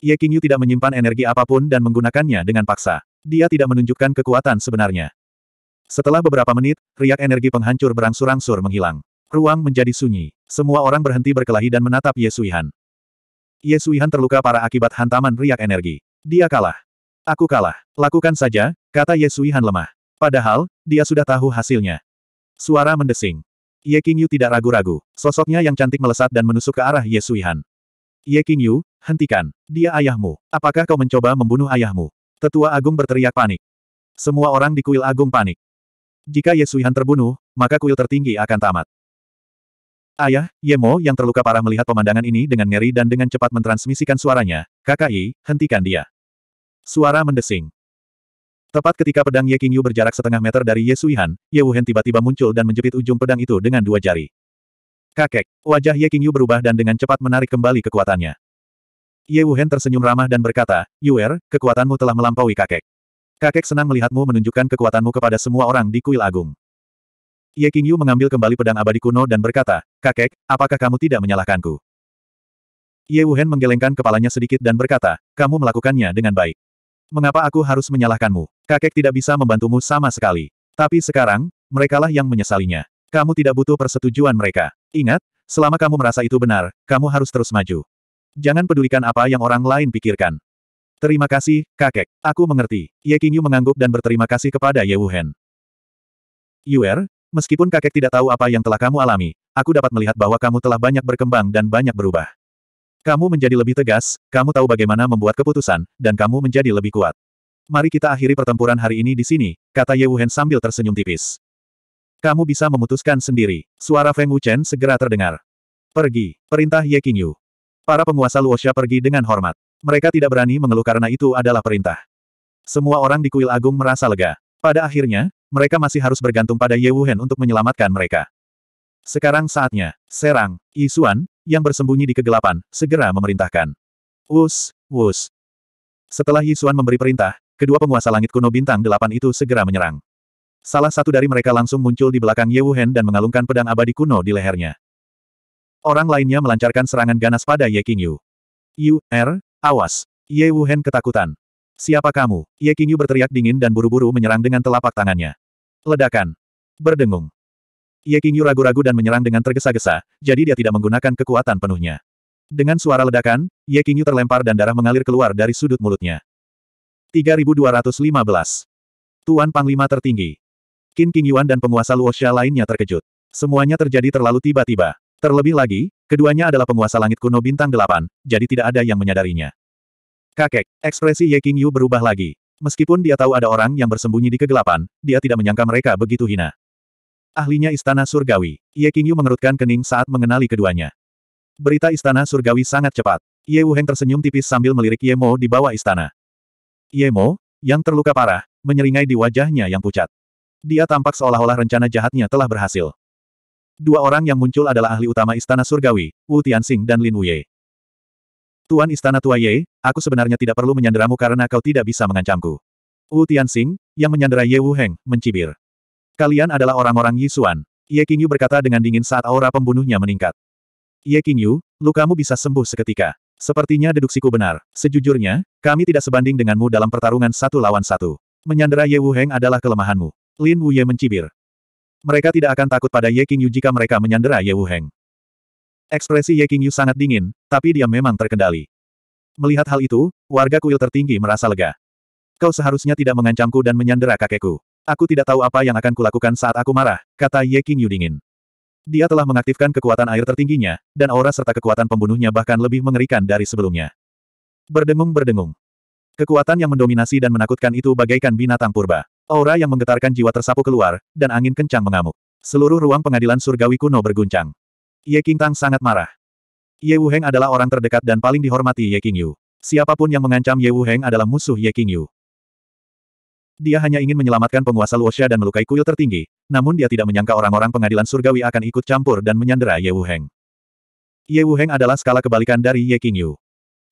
Speaker 1: Ye Qingyu tidak menyimpan energi apapun dan menggunakannya dengan paksa. Dia tidak menunjukkan kekuatan sebenarnya. Setelah beberapa menit, riak energi penghancur berangsur-angsur menghilang. Ruang menjadi sunyi. Semua orang berhenti berkelahi dan menatap Yesuihan. Yesuihan terluka parah akibat hantaman riak energi. Dia kalah. Aku kalah. Lakukan saja, kata Yesuihan lemah. Padahal, dia sudah tahu hasilnya. Suara mendesing. Ye Qingyu tidak ragu-ragu. Sosoknya yang cantik melesat dan menusuk ke arah Yesuihan. Ye Qingyu, hentikan. Dia ayahmu. Apakah kau mencoba membunuh ayahmu? Tetua Agung berteriak panik. Semua orang di kuil Agung panik. Jika Yesuihan terbunuh, maka kuil tertinggi akan tamat. Ayah, Yemo yang terluka parah melihat pemandangan ini dengan ngeri dan dengan cepat mentransmisikan suaranya, KKI, hentikan dia. Suara mendesing. Tepat ketika pedang Ye Qingyu berjarak setengah meter dari Ye Suihan, Ye Wuhen tiba-tiba muncul dan menjepit ujung pedang itu dengan dua jari. Kakek, wajah Ye Qingyu berubah dan dengan cepat menarik kembali kekuatannya. Ye Wuhen tersenyum ramah dan berkata, Yuer, kekuatanmu telah melampaui kakek. Kakek senang melihatmu menunjukkan kekuatanmu kepada semua orang di kuil agung. Ye Qingyu mengambil kembali pedang abadi kuno dan berkata, Kakek, apakah kamu tidak menyalahkanku? Ye Wuhen menggelengkan kepalanya sedikit dan berkata, kamu melakukannya dengan baik. Mengapa aku harus menyalahkanmu? Kakek tidak bisa membantumu sama sekali. Tapi sekarang, merekalah yang menyesalinya. Kamu tidak butuh persetujuan mereka. Ingat, selama kamu merasa itu benar, kamu harus terus maju. Jangan pedulikan apa yang orang lain pikirkan. Terima kasih, kakek. Aku mengerti. Ye Qingyu mengangguk dan berterima kasih kepada Ye Wuhen. Yuer, Meskipun kakek tidak tahu apa yang telah kamu alami, aku dapat melihat bahwa kamu telah banyak berkembang dan banyak berubah. Kamu menjadi lebih tegas, kamu tahu bagaimana membuat keputusan, dan kamu menjadi lebih kuat. Mari kita akhiri pertempuran hari ini di sini, kata Ye Wuhen sambil tersenyum tipis. Kamu bisa memutuskan sendiri. Suara Feng Wuchen segera terdengar. Pergi, perintah Ye Qingyu. Para penguasa Luosha pergi dengan hormat. Mereka tidak berani mengeluh karena itu adalah perintah. Semua orang di kuil agung merasa lega. Pada akhirnya, mereka masih harus bergantung pada Ye Wuhen untuk menyelamatkan mereka. Sekarang saatnya, serang, Isuan, yang bersembunyi di kegelapan, segera memerintahkan. Wus, wus. Setelah Yisuan memberi perintah, kedua penguasa langit kuno bintang delapan itu segera menyerang. Salah satu dari mereka langsung muncul di belakang Ye Wuhen dan mengalungkan pedang abadi kuno di lehernya. Orang lainnya melancarkan serangan ganas pada Ye Qingyu. Yu, Er, awas. Ye Wuhen ketakutan. Siapa kamu? Ye Qingyu berteriak dingin dan buru-buru menyerang dengan telapak tangannya. Ledakan. Berdengung. Ye Qingyu ragu-ragu dan menyerang dengan tergesa-gesa, jadi dia tidak menggunakan kekuatan penuhnya. Dengan suara ledakan, Ye Qingyu terlempar dan darah mengalir keluar dari sudut mulutnya. 3215. Tuan Panglima tertinggi. Qin Qingyuan dan penguasa Luosha lainnya terkejut. Semuanya terjadi terlalu tiba-tiba. Terlebih lagi, keduanya adalah penguasa langit kuno bintang delapan, jadi tidak ada yang menyadarinya. Kakek, ekspresi Ye King Yu berubah lagi. Meskipun dia tahu ada orang yang bersembunyi di kegelapan, dia tidak menyangka mereka begitu hina. Ahlinya Istana Surgawi, Ye King Yu mengerutkan kening saat mengenali keduanya. Berita Istana Surgawi sangat cepat. Ye Wuheng tersenyum tipis sambil melirik Ye Mo di bawah istana. Ye Mo, yang terluka parah, menyeringai di wajahnya yang pucat. Dia tampak seolah-olah rencana jahatnya telah berhasil. Dua orang yang muncul adalah ahli utama Istana Surgawi, Wu Tianxing dan Lin Wuye. Tuan Istana Tua Ye, aku sebenarnya tidak perlu menyanderamu karena kau tidak bisa mengancamku. Wu Tianxing, yang menyandera Ye Wu Heng, mencibir. Kalian adalah orang-orang Yisuan. Ye Qingyu berkata dengan dingin saat aura pembunuhnya meningkat. Ye Qingyu, lukamu bisa sembuh seketika. Sepertinya deduksiku benar. Sejujurnya, kami tidak sebanding denganmu dalam pertarungan satu lawan satu. Menyandera Ye Wu Heng adalah kelemahanmu. Lin Wu Ye mencibir. Mereka tidak akan takut pada Ye Qingyu jika mereka menyandera Ye Wu Heng. Ekspresi Ye Qingyu sangat dingin, tapi dia memang terkendali. Melihat hal itu, warga kuil tertinggi merasa lega. Kau seharusnya tidak mengancamku dan menyandera kakekku. Aku tidak tahu apa yang akan kulakukan saat aku marah, kata Ye King Yu dingin. Dia telah mengaktifkan kekuatan air tertingginya, dan aura serta kekuatan pembunuhnya bahkan lebih mengerikan dari sebelumnya. Berdengung-berdengung. Kekuatan yang mendominasi dan menakutkan itu bagaikan binatang purba. Aura yang menggetarkan jiwa tersapu keluar, dan angin kencang mengamuk. Seluruh ruang pengadilan surgawi kuno berguncang. Ye King Tang sangat marah. Ye Heng adalah orang terdekat dan paling dihormati Ye Yu. Siapapun yang mengancam Ye Heng adalah musuh Ye Yu. Dia hanya ingin menyelamatkan penguasa Luosha dan melukai kuil tertinggi, namun dia tidak menyangka orang-orang pengadilan surgawi akan ikut campur dan menyandera Ye Heng. Ye Heng adalah skala kebalikan dari Ye Yu.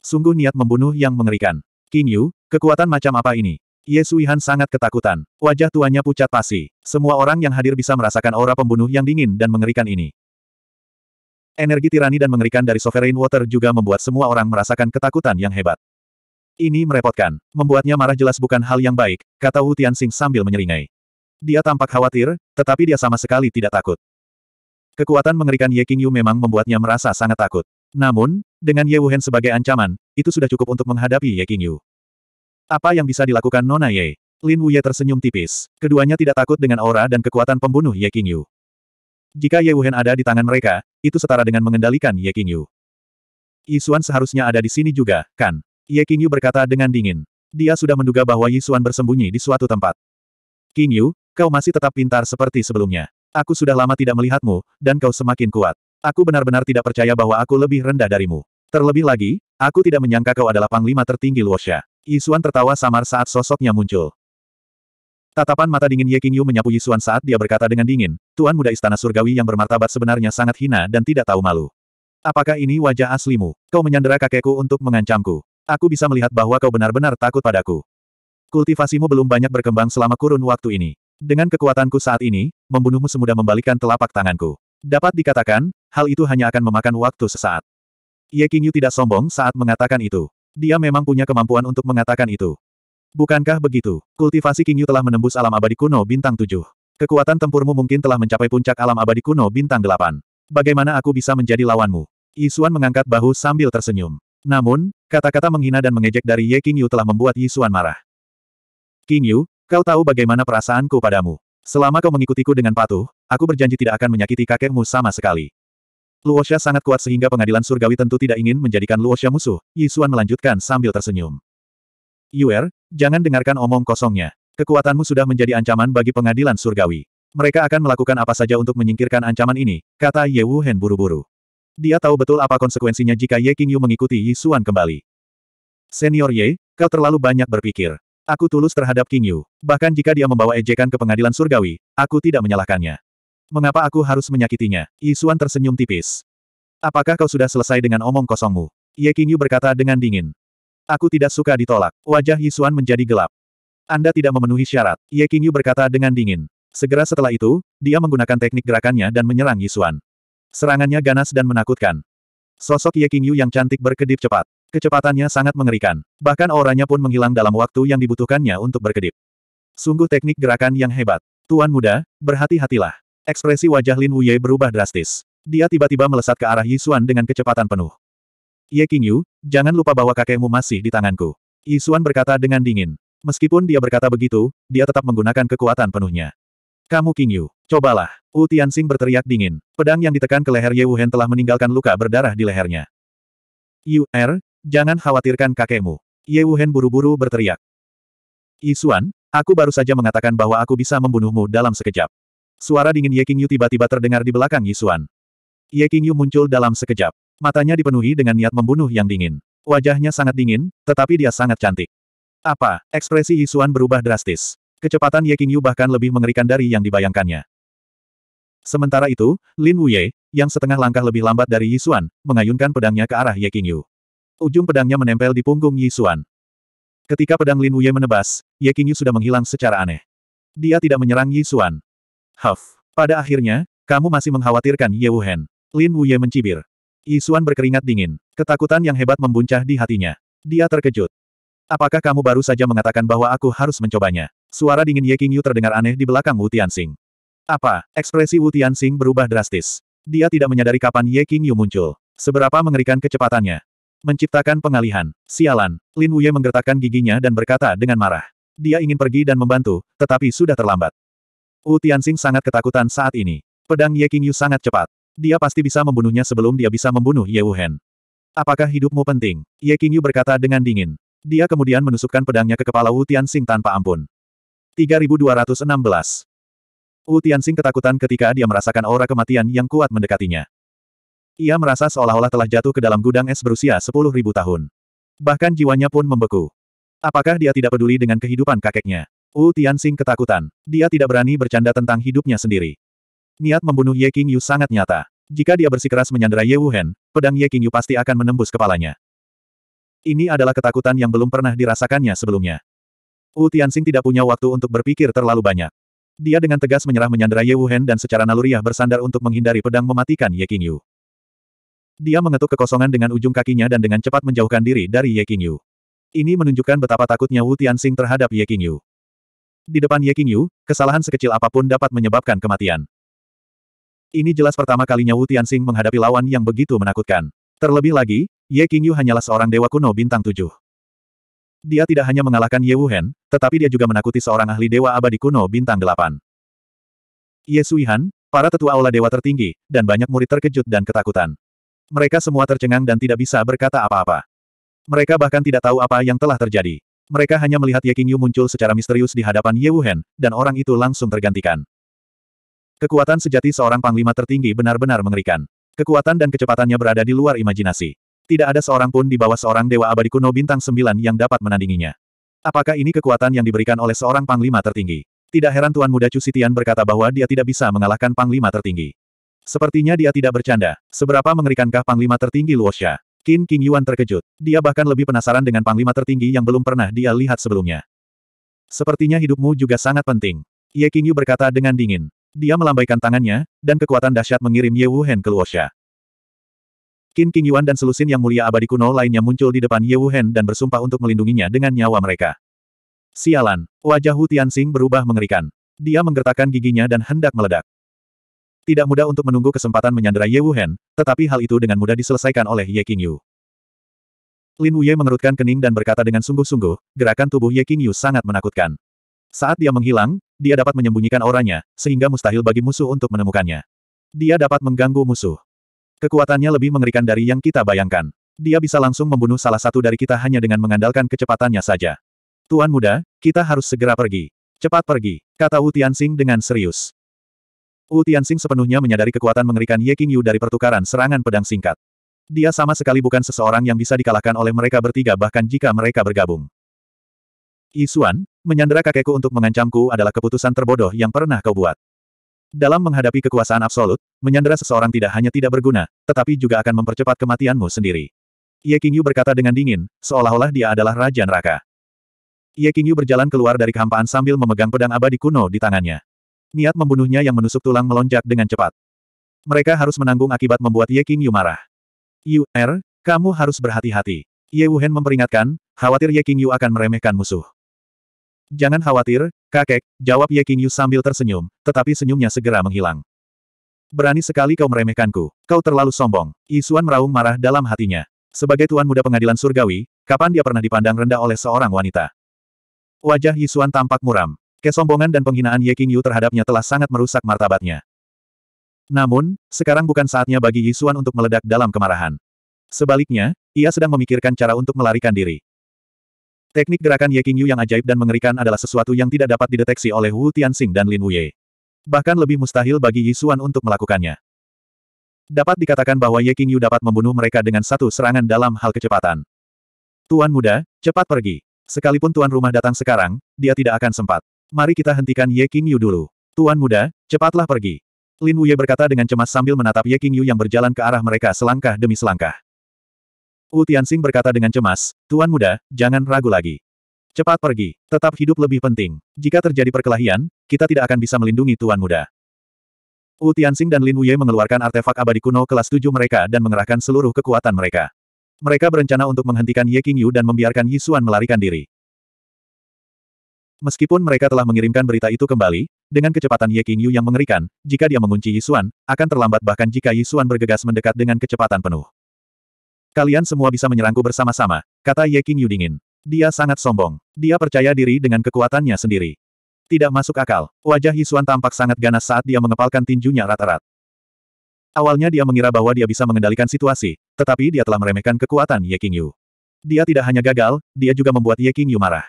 Speaker 1: Sungguh niat membunuh yang mengerikan. Yu, kekuatan macam apa ini? Ye Suihan sangat ketakutan. Wajah tuanya pucat pasi. Semua orang yang hadir bisa merasakan aura pembunuh yang dingin dan mengerikan ini. Energi tirani dan mengerikan dari Sovereign Water juga membuat semua orang merasakan ketakutan yang hebat. Ini merepotkan, membuatnya marah jelas bukan hal yang baik, kata Wu Tianxing sambil menyeringai. Dia tampak khawatir, tetapi dia sama sekali tidak takut. Kekuatan mengerikan Ye Qingyu memang membuatnya merasa sangat takut. Namun, dengan Ye Wuhan sebagai ancaman, itu sudah cukup untuk menghadapi Ye Qingyu. Apa yang bisa dilakukan Nona Ye? Lin Wuye tersenyum tipis. Keduanya tidak takut dengan aura dan kekuatan pembunuh Ye Qingyu. Jika Ye Wuhen ada di tangan mereka, itu setara dengan mengendalikan Ye Qingyu. Yisuan seharusnya ada di sini juga, kan? Ye Qingyu berkata dengan dingin. Dia sudah menduga bahwa Yisuan bersembunyi di suatu tempat. Qingyu, kau masih tetap pintar seperti sebelumnya. Aku sudah lama tidak melihatmu, dan kau semakin kuat. Aku benar-benar tidak percaya bahwa aku lebih rendah darimu. Terlebih lagi, aku tidak menyangka kau adalah panglima tertinggi Luosha. Yisuan tertawa samar saat sosoknya muncul. Tatapan mata dingin Ye Qingyu menyapu Yisuan saat dia berkata dengan dingin, Tuan Muda Istana Surgawi yang bermartabat sebenarnya sangat hina dan tidak tahu malu. Apakah ini wajah aslimu? Kau menyandera kakekku untuk mengancamku. Aku bisa melihat bahwa kau benar-benar takut padaku. Kultivasimu belum banyak berkembang selama kurun waktu ini. Dengan kekuatanku saat ini, membunuhmu semudah membalikkan telapak tanganku. Dapat dikatakan, hal itu hanya akan memakan waktu sesaat. Ye Qingyu tidak sombong saat mengatakan itu. Dia memang punya kemampuan untuk mengatakan itu. Bukankah begitu? Kultivasi King Yu telah menembus alam abadi kuno bintang Tujuh. Kekuatan tempurmu mungkin telah mencapai puncak alam abadi kuno bintang Delapan. Bagaimana aku bisa menjadi lawanmu? Yisuan mengangkat bahu sambil tersenyum. Namun, kata-kata menghina dan mengejek dari Ye King Yu telah membuat Yisuan marah. King Yu, kau tahu bagaimana perasaanku padamu. Selama kau mengikutiku dengan patuh, aku berjanji tidak akan menyakiti kakekmu sama sekali. Luosha sangat kuat sehingga pengadilan surgawi tentu tidak ingin menjadikan Luosha musuh, Yisuan melanjutkan sambil tersenyum. Yuer, jangan dengarkan omong kosongnya. Kekuatanmu sudah menjadi ancaman bagi pengadilan surgawi. Mereka akan melakukan apa saja untuk menyingkirkan ancaman ini, kata Ye Wuhen buru-buru. Dia tahu betul apa konsekuensinya jika Ye Qingyu mengikuti Yi Xuan kembali. Senior Ye, kau terlalu banyak berpikir. Aku tulus terhadap Qingyu. Bahkan jika dia membawa ejekan ke pengadilan surgawi, aku tidak menyalahkannya. Mengapa aku harus menyakitinya? Yi Xuan tersenyum tipis. Apakah kau sudah selesai dengan omong kosongmu? Ye Qingyu berkata dengan dingin. Aku tidak suka ditolak. Wajah Yisuan menjadi gelap. Anda tidak memenuhi syarat, Ye Qingyu berkata dengan dingin. Segera setelah itu, dia menggunakan teknik gerakannya dan menyerang Yisuan. Serangannya ganas dan menakutkan. Sosok Ye Qingyu yang cantik berkedip cepat. Kecepatannya sangat mengerikan. Bahkan auranya pun menghilang dalam waktu yang dibutuhkannya untuk berkedip. Sungguh teknik gerakan yang hebat. Tuan muda, berhati-hatilah. Ekspresi wajah Lin Wuye berubah drastis. Dia tiba-tiba melesat ke arah Yisuan dengan kecepatan penuh. Ye Qingyu, jangan lupa bahwa kakekmu masih di tanganku. Yi Xuan berkata dengan dingin. Meskipun dia berkata begitu, dia tetap menggunakan kekuatan penuhnya. Kamu King Yu, cobalah. Wu Tianxing berteriak dingin. Pedang yang ditekan ke leher Ye Wuhen telah meninggalkan luka berdarah di lehernya. Yu Er, jangan khawatirkan kakekmu. Ye Wuhen buru-buru berteriak. Yi Xuan, aku baru saja mengatakan bahwa aku bisa membunuhmu dalam sekejap. Suara dingin Ye Yu tiba-tiba terdengar di belakang Yi Xuan. Ye Yu muncul dalam sekejap. Matanya dipenuhi dengan niat membunuh yang dingin. Wajahnya sangat dingin, tetapi dia sangat cantik. Apa? Ekspresi Yisuan berubah drastis. Kecepatan Ye Qingyu bahkan lebih mengerikan dari yang dibayangkannya. Sementara itu, Lin Wuye, yang setengah langkah lebih lambat dari Yisuan, mengayunkan pedangnya ke arah Ye Qingyu. Ujung pedangnya menempel di punggung Yisuan. Ketika pedang Lin Wuye menebas, Ye Qingyu sudah menghilang secara aneh. Dia tidak menyerang Yisuan. Huff. Pada akhirnya, kamu masih mengkhawatirkan Ye Wuhen. Lin Wuye mencibir. Yisuan berkeringat dingin. Ketakutan yang hebat membuncah di hatinya. Dia terkejut. Apakah kamu baru saja mengatakan bahwa aku harus mencobanya? Suara dingin Ye Qingyu terdengar aneh di belakang Wu Tianxing. Apa? Ekspresi Wu Tianxing berubah drastis. Dia tidak menyadari kapan Ye Qingyu muncul. Seberapa mengerikan kecepatannya. Menciptakan pengalihan. Sialan. Lin Wuye menggertakkan giginya dan berkata dengan marah. Dia ingin pergi dan membantu, tetapi sudah terlambat. Wu Tianxing sangat ketakutan saat ini. Pedang Ye Qingyu sangat cepat. Dia pasti bisa membunuhnya sebelum dia bisa membunuh Ye Wuhen. Apakah hidupmu penting? Ye Qingyu berkata dengan dingin. Dia kemudian menusukkan pedangnya ke kepala Wu Tianxing tanpa ampun. 3216 Wu Tianxing ketakutan ketika dia merasakan aura kematian yang kuat mendekatinya. Ia merasa seolah-olah telah jatuh ke dalam gudang es berusia 10.000 tahun. Bahkan jiwanya pun membeku. Apakah dia tidak peduli dengan kehidupan kakeknya? Wu Tianxing ketakutan. Dia tidak berani bercanda tentang hidupnya sendiri. Niat membunuh Ye King Yu sangat nyata. Jika dia bersikeras menyandera Ye Wuhen, pedang Ye King Yu pasti akan menembus kepalanya. Ini adalah ketakutan yang belum pernah dirasakannya sebelumnya. Wu Tianxing tidak punya waktu untuk berpikir terlalu banyak. Dia dengan tegas menyerah menyandera Ye Wuhen dan secara naluriah bersandar untuk menghindari pedang mematikan Ye King Yu. Dia mengetuk kekosongan dengan ujung kakinya dan dengan cepat menjauhkan diri dari Ye King Yu. Ini menunjukkan betapa takutnya Wu Tianxing terhadap Ye King Yu. Di depan Ye King Yu, kesalahan sekecil apapun dapat menyebabkan kematian. Ini jelas pertama kalinya Wu Tianxing menghadapi lawan yang begitu menakutkan. Terlebih lagi, Ye Qingyu hanyalah seorang dewa kuno bintang tujuh. Dia tidak hanya mengalahkan Ye Wuhen, tetapi dia juga menakuti seorang ahli dewa abadi kuno bintang delapan. Ye Suihan, para tetua aula dewa tertinggi, dan banyak murid terkejut dan ketakutan. Mereka semua tercengang dan tidak bisa berkata apa-apa. Mereka bahkan tidak tahu apa yang telah terjadi. Mereka hanya melihat Ye Qingyu muncul secara misterius di hadapan Ye Wuhen, dan orang itu langsung tergantikan. Kekuatan sejati seorang panglima tertinggi benar-benar mengerikan. Kekuatan dan kecepatannya berada di luar imajinasi. Tidak ada seorang pun di bawah seorang dewa abadi kuno bintang sembilan yang dapat menandinginya. Apakah ini kekuatan yang diberikan oleh seorang panglima tertinggi? Tidak heran Tuan Muda Cusitian berkata bahwa dia tidak bisa mengalahkan panglima tertinggi. Sepertinya dia tidak bercanda. Seberapa mengerikankah panglima tertinggi Luosha? Qin King Yuan terkejut. Dia bahkan lebih penasaran dengan panglima tertinggi yang belum pernah dia lihat sebelumnya. Sepertinya hidupmu juga sangat penting. Ye Yu berkata dengan dingin. Dia melambaikan tangannya, dan kekuatan dahsyat mengirim Ye Wuhen ke Luosha. Qin King Yuan dan selusin yang mulia abadi kuno lainnya muncul di depan Ye Wuhen dan bersumpah untuk melindunginya dengan nyawa mereka. Sialan, wajah Hu Tianxing berubah mengerikan. Dia menggertakkan giginya dan hendak meledak. Tidak mudah untuk menunggu kesempatan menyandera Ye Wuhen, tetapi hal itu dengan mudah diselesaikan oleh Ye Qingyu. Lin Wuye mengerutkan kening dan berkata dengan sungguh-sungguh, gerakan tubuh Ye Qingyu sangat menakutkan. Saat dia menghilang, dia dapat menyembunyikan auranya, sehingga mustahil bagi musuh untuk menemukannya. Dia dapat mengganggu musuh. Kekuatannya lebih mengerikan dari yang kita bayangkan. Dia bisa langsung membunuh salah satu dari kita hanya dengan mengandalkan kecepatannya saja. Tuan muda, kita harus segera pergi. Cepat pergi, kata Wu Tianxing dengan serius. Wu Tianxing sepenuhnya menyadari kekuatan mengerikan Ye Qingyu dari pertukaran serangan pedang singkat. Dia sama sekali bukan seseorang yang bisa dikalahkan oleh mereka bertiga bahkan jika mereka bergabung. Xuan menyandera kakekku untuk mengancamku adalah keputusan terbodoh yang pernah kau buat. Dalam menghadapi kekuasaan absolut, menyandera seseorang tidak hanya tidak berguna, tetapi juga akan mempercepat kematianmu sendiri. Ye Qingyu berkata dengan dingin, seolah-olah dia adalah Raja Neraka. Ye Qingyu berjalan keluar dari kehampaan sambil memegang pedang abadi kuno di tangannya. Niat membunuhnya yang menusuk tulang melonjak dengan cepat. Mereka harus menanggung akibat membuat Ye Qingyu marah. Yu Er, kamu harus berhati-hati. Ye Wuhen memperingatkan, khawatir Ye Qingyu akan meremehkan musuh. Jangan khawatir, kakek, jawab Ye Qingyu sambil tersenyum, tetapi senyumnya segera menghilang. Berani sekali kau meremehkanku. Kau terlalu sombong. Isuan meraung marah dalam hatinya. Sebagai tuan muda pengadilan surgawi, kapan dia pernah dipandang rendah oleh seorang wanita? Wajah Isuan tampak muram. Kesombongan dan penghinaan Ye Qingyu terhadapnya telah sangat merusak martabatnya. Namun, sekarang bukan saatnya bagi Yisuan untuk meledak dalam kemarahan. Sebaliknya, ia sedang memikirkan cara untuk melarikan diri. Teknik gerakan Ye Qingyu yang ajaib dan mengerikan adalah sesuatu yang tidak dapat dideteksi oleh Wu Tianxing dan Lin Wuye. Bahkan lebih mustahil bagi Yi Xuan untuk melakukannya. Dapat dikatakan bahwa Ye Qingyu dapat membunuh mereka dengan satu serangan dalam hal kecepatan. Tuan muda, cepat pergi. Sekalipun tuan rumah datang sekarang, dia tidak akan sempat. Mari kita hentikan Ye Qingyu dulu. Tuan muda, cepatlah pergi. Lin Wuye berkata dengan cemas sambil menatap Ye Qingyu yang berjalan ke arah mereka selangkah demi selangkah. U Tianxing berkata dengan cemas, Tuan muda, jangan ragu lagi. Cepat pergi, tetap hidup lebih penting. Jika terjadi perkelahian, kita tidak akan bisa melindungi Tuan muda. Wu Tianxing dan Lin Wuye mengeluarkan artefak abadi kuno kelas 7 mereka dan mengerahkan seluruh kekuatan mereka. Mereka berencana untuk menghentikan Ye Qingyu dan membiarkan Yi Xuan melarikan diri. Meskipun mereka telah mengirimkan berita itu kembali, dengan kecepatan Ye Qingyu yang mengerikan, jika dia mengunci Yi Xuan, akan terlambat bahkan jika Yi Xuan bergegas mendekat dengan kecepatan penuh. Kalian semua bisa menyerangku bersama-sama, kata Ye King Yu dingin. Dia sangat sombong. Dia percaya diri dengan kekuatannya sendiri. Tidak masuk akal. Wajah Hisuan tampak sangat ganas saat dia mengepalkan tinjunya rat-rat. Awalnya dia mengira bahwa dia bisa mengendalikan situasi, tetapi dia telah meremehkan kekuatan Ye King Yu. Dia tidak hanya gagal, dia juga membuat Ye King Yu marah.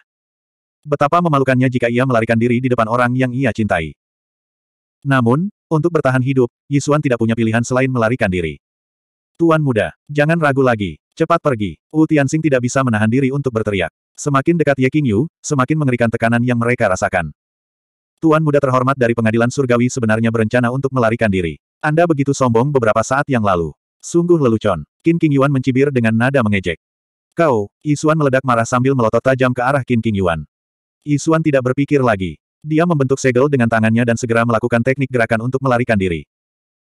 Speaker 1: Betapa memalukannya jika ia melarikan diri di depan orang yang ia cintai. Namun, untuk bertahan hidup, Yisuan tidak punya pilihan selain melarikan diri. Tuan muda, jangan ragu lagi. Cepat pergi. Wu Tianxing tidak bisa menahan diri untuk berteriak. Semakin dekat Ye Qingyu, semakin mengerikan tekanan yang mereka rasakan. Tuan muda terhormat dari pengadilan surgawi sebenarnya berencana untuk melarikan diri. Anda begitu sombong beberapa saat yang lalu. Sungguh lelucon. Qin Qingyuan mencibir dengan nada mengejek. Kau, Isuan meledak marah sambil melotot tajam ke arah Qin Qingyuan. Isuan tidak berpikir lagi. Dia membentuk segel dengan tangannya dan segera melakukan teknik gerakan untuk melarikan diri.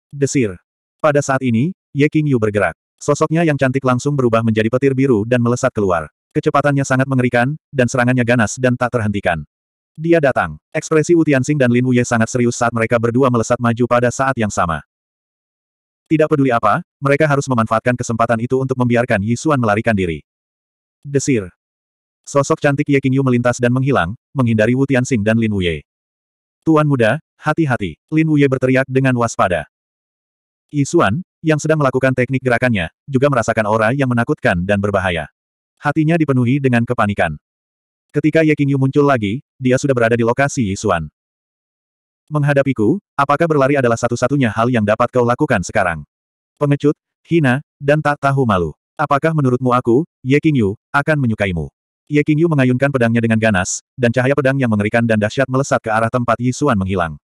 Speaker 1: Desir. Pada saat ini, Ye King Yu bergerak. Sosoknya yang cantik langsung berubah menjadi petir biru dan melesat keluar. Kecepatannya sangat mengerikan, dan serangannya ganas dan tak terhentikan. Dia datang. Ekspresi Wu Tianxing dan Lin Wuye sangat serius saat mereka berdua melesat maju pada saat yang sama. Tidak peduli apa, mereka harus memanfaatkan kesempatan itu untuk membiarkan Yisuan melarikan diri. Desir. Sosok cantik Ye King Yu melintas dan menghilang, menghindari Wu Tianxing dan Lin Wuye. Tuan muda, hati-hati, Lin Wuye berteriak dengan waspada. Yisuan, yang sedang melakukan teknik gerakannya, juga merasakan aura yang menakutkan dan berbahaya. Hatinya dipenuhi dengan kepanikan. Ketika Ye Qingyu muncul lagi, dia sudah berada di lokasi Yisuan. Menghadapiku, apakah berlari adalah satu-satunya hal yang dapat kau lakukan sekarang? Pengecut, hina, dan tak tahu malu. Apakah menurutmu aku, Ye Qingyu, akan menyukaimu? Ye Qingyu mengayunkan pedangnya dengan ganas, dan cahaya pedang yang mengerikan dan dahsyat melesat ke arah tempat Yisuan menghilang.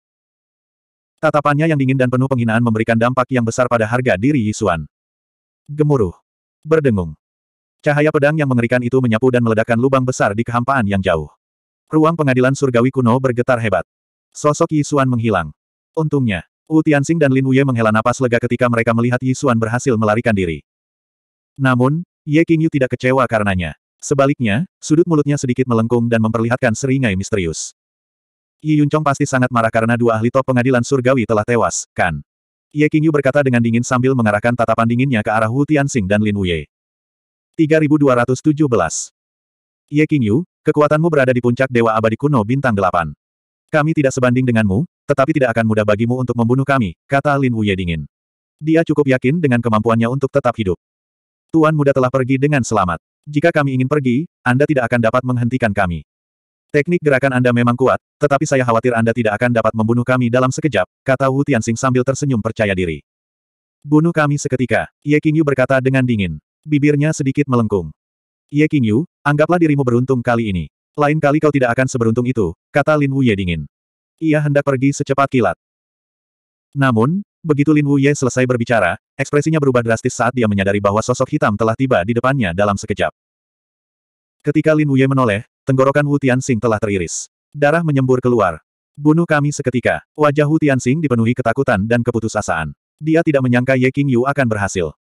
Speaker 1: Tatapannya yang dingin dan penuh penghinaan memberikan dampak yang besar pada harga diri Yisuan. Gemuruh. Berdengung. Cahaya pedang yang mengerikan itu menyapu dan meledakkan lubang besar di kehampaan yang jauh. Ruang pengadilan surgawi kuno bergetar hebat. Sosok Yisuan menghilang. Untungnya, Wu Tianxing dan Lin Wuye menghela napas lega ketika mereka melihat Yisuan berhasil melarikan diri. Namun, Ye Qingyu tidak kecewa karenanya. Sebaliknya, sudut mulutnya sedikit melengkung dan memperlihatkan seringai misterius. Yi Yuncong pasti sangat marah karena dua ahli top pengadilan surgawi telah tewas, kan? Ye Qingyu berkata dengan dingin sambil mengarahkan tatapan dinginnya ke arah Hu Tianxing dan Lin Wuye. 3217 Ye Qingyu, kekuatanmu berada di puncak Dewa Abadi Kuno Bintang Delapan. Kami tidak sebanding denganmu, tetapi tidak akan mudah bagimu untuk membunuh kami, kata Lin Wuye dingin. Dia cukup yakin dengan kemampuannya untuk tetap hidup. Tuan muda telah pergi dengan selamat. Jika kami ingin pergi, Anda tidak akan dapat menghentikan kami. Teknik gerakan Anda memang kuat, tetapi saya khawatir Anda tidak akan dapat membunuh kami dalam sekejap, kata Wu Tianxing sambil tersenyum percaya diri. Bunuh kami seketika, Ye Qingyu berkata dengan dingin. Bibirnya sedikit melengkung. Ye Qingyu, anggaplah dirimu beruntung kali ini. Lain kali kau tidak akan seberuntung itu, kata Lin Wu Ye dingin. Ia hendak pergi secepat kilat. Namun, begitu Lin Wu Ye selesai berbicara, ekspresinya berubah drastis saat dia menyadari bahwa sosok hitam telah tiba di depannya dalam sekejap. Ketika Lin Wu Ye menoleh, Tenggorokan Hu Tianxing telah teriris. Darah menyembur keluar. Bunuh kami seketika. Wajah Hu Tianxing dipenuhi ketakutan dan keputusasaan. Dia tidak menyangka Ye King Yu akan berhasil.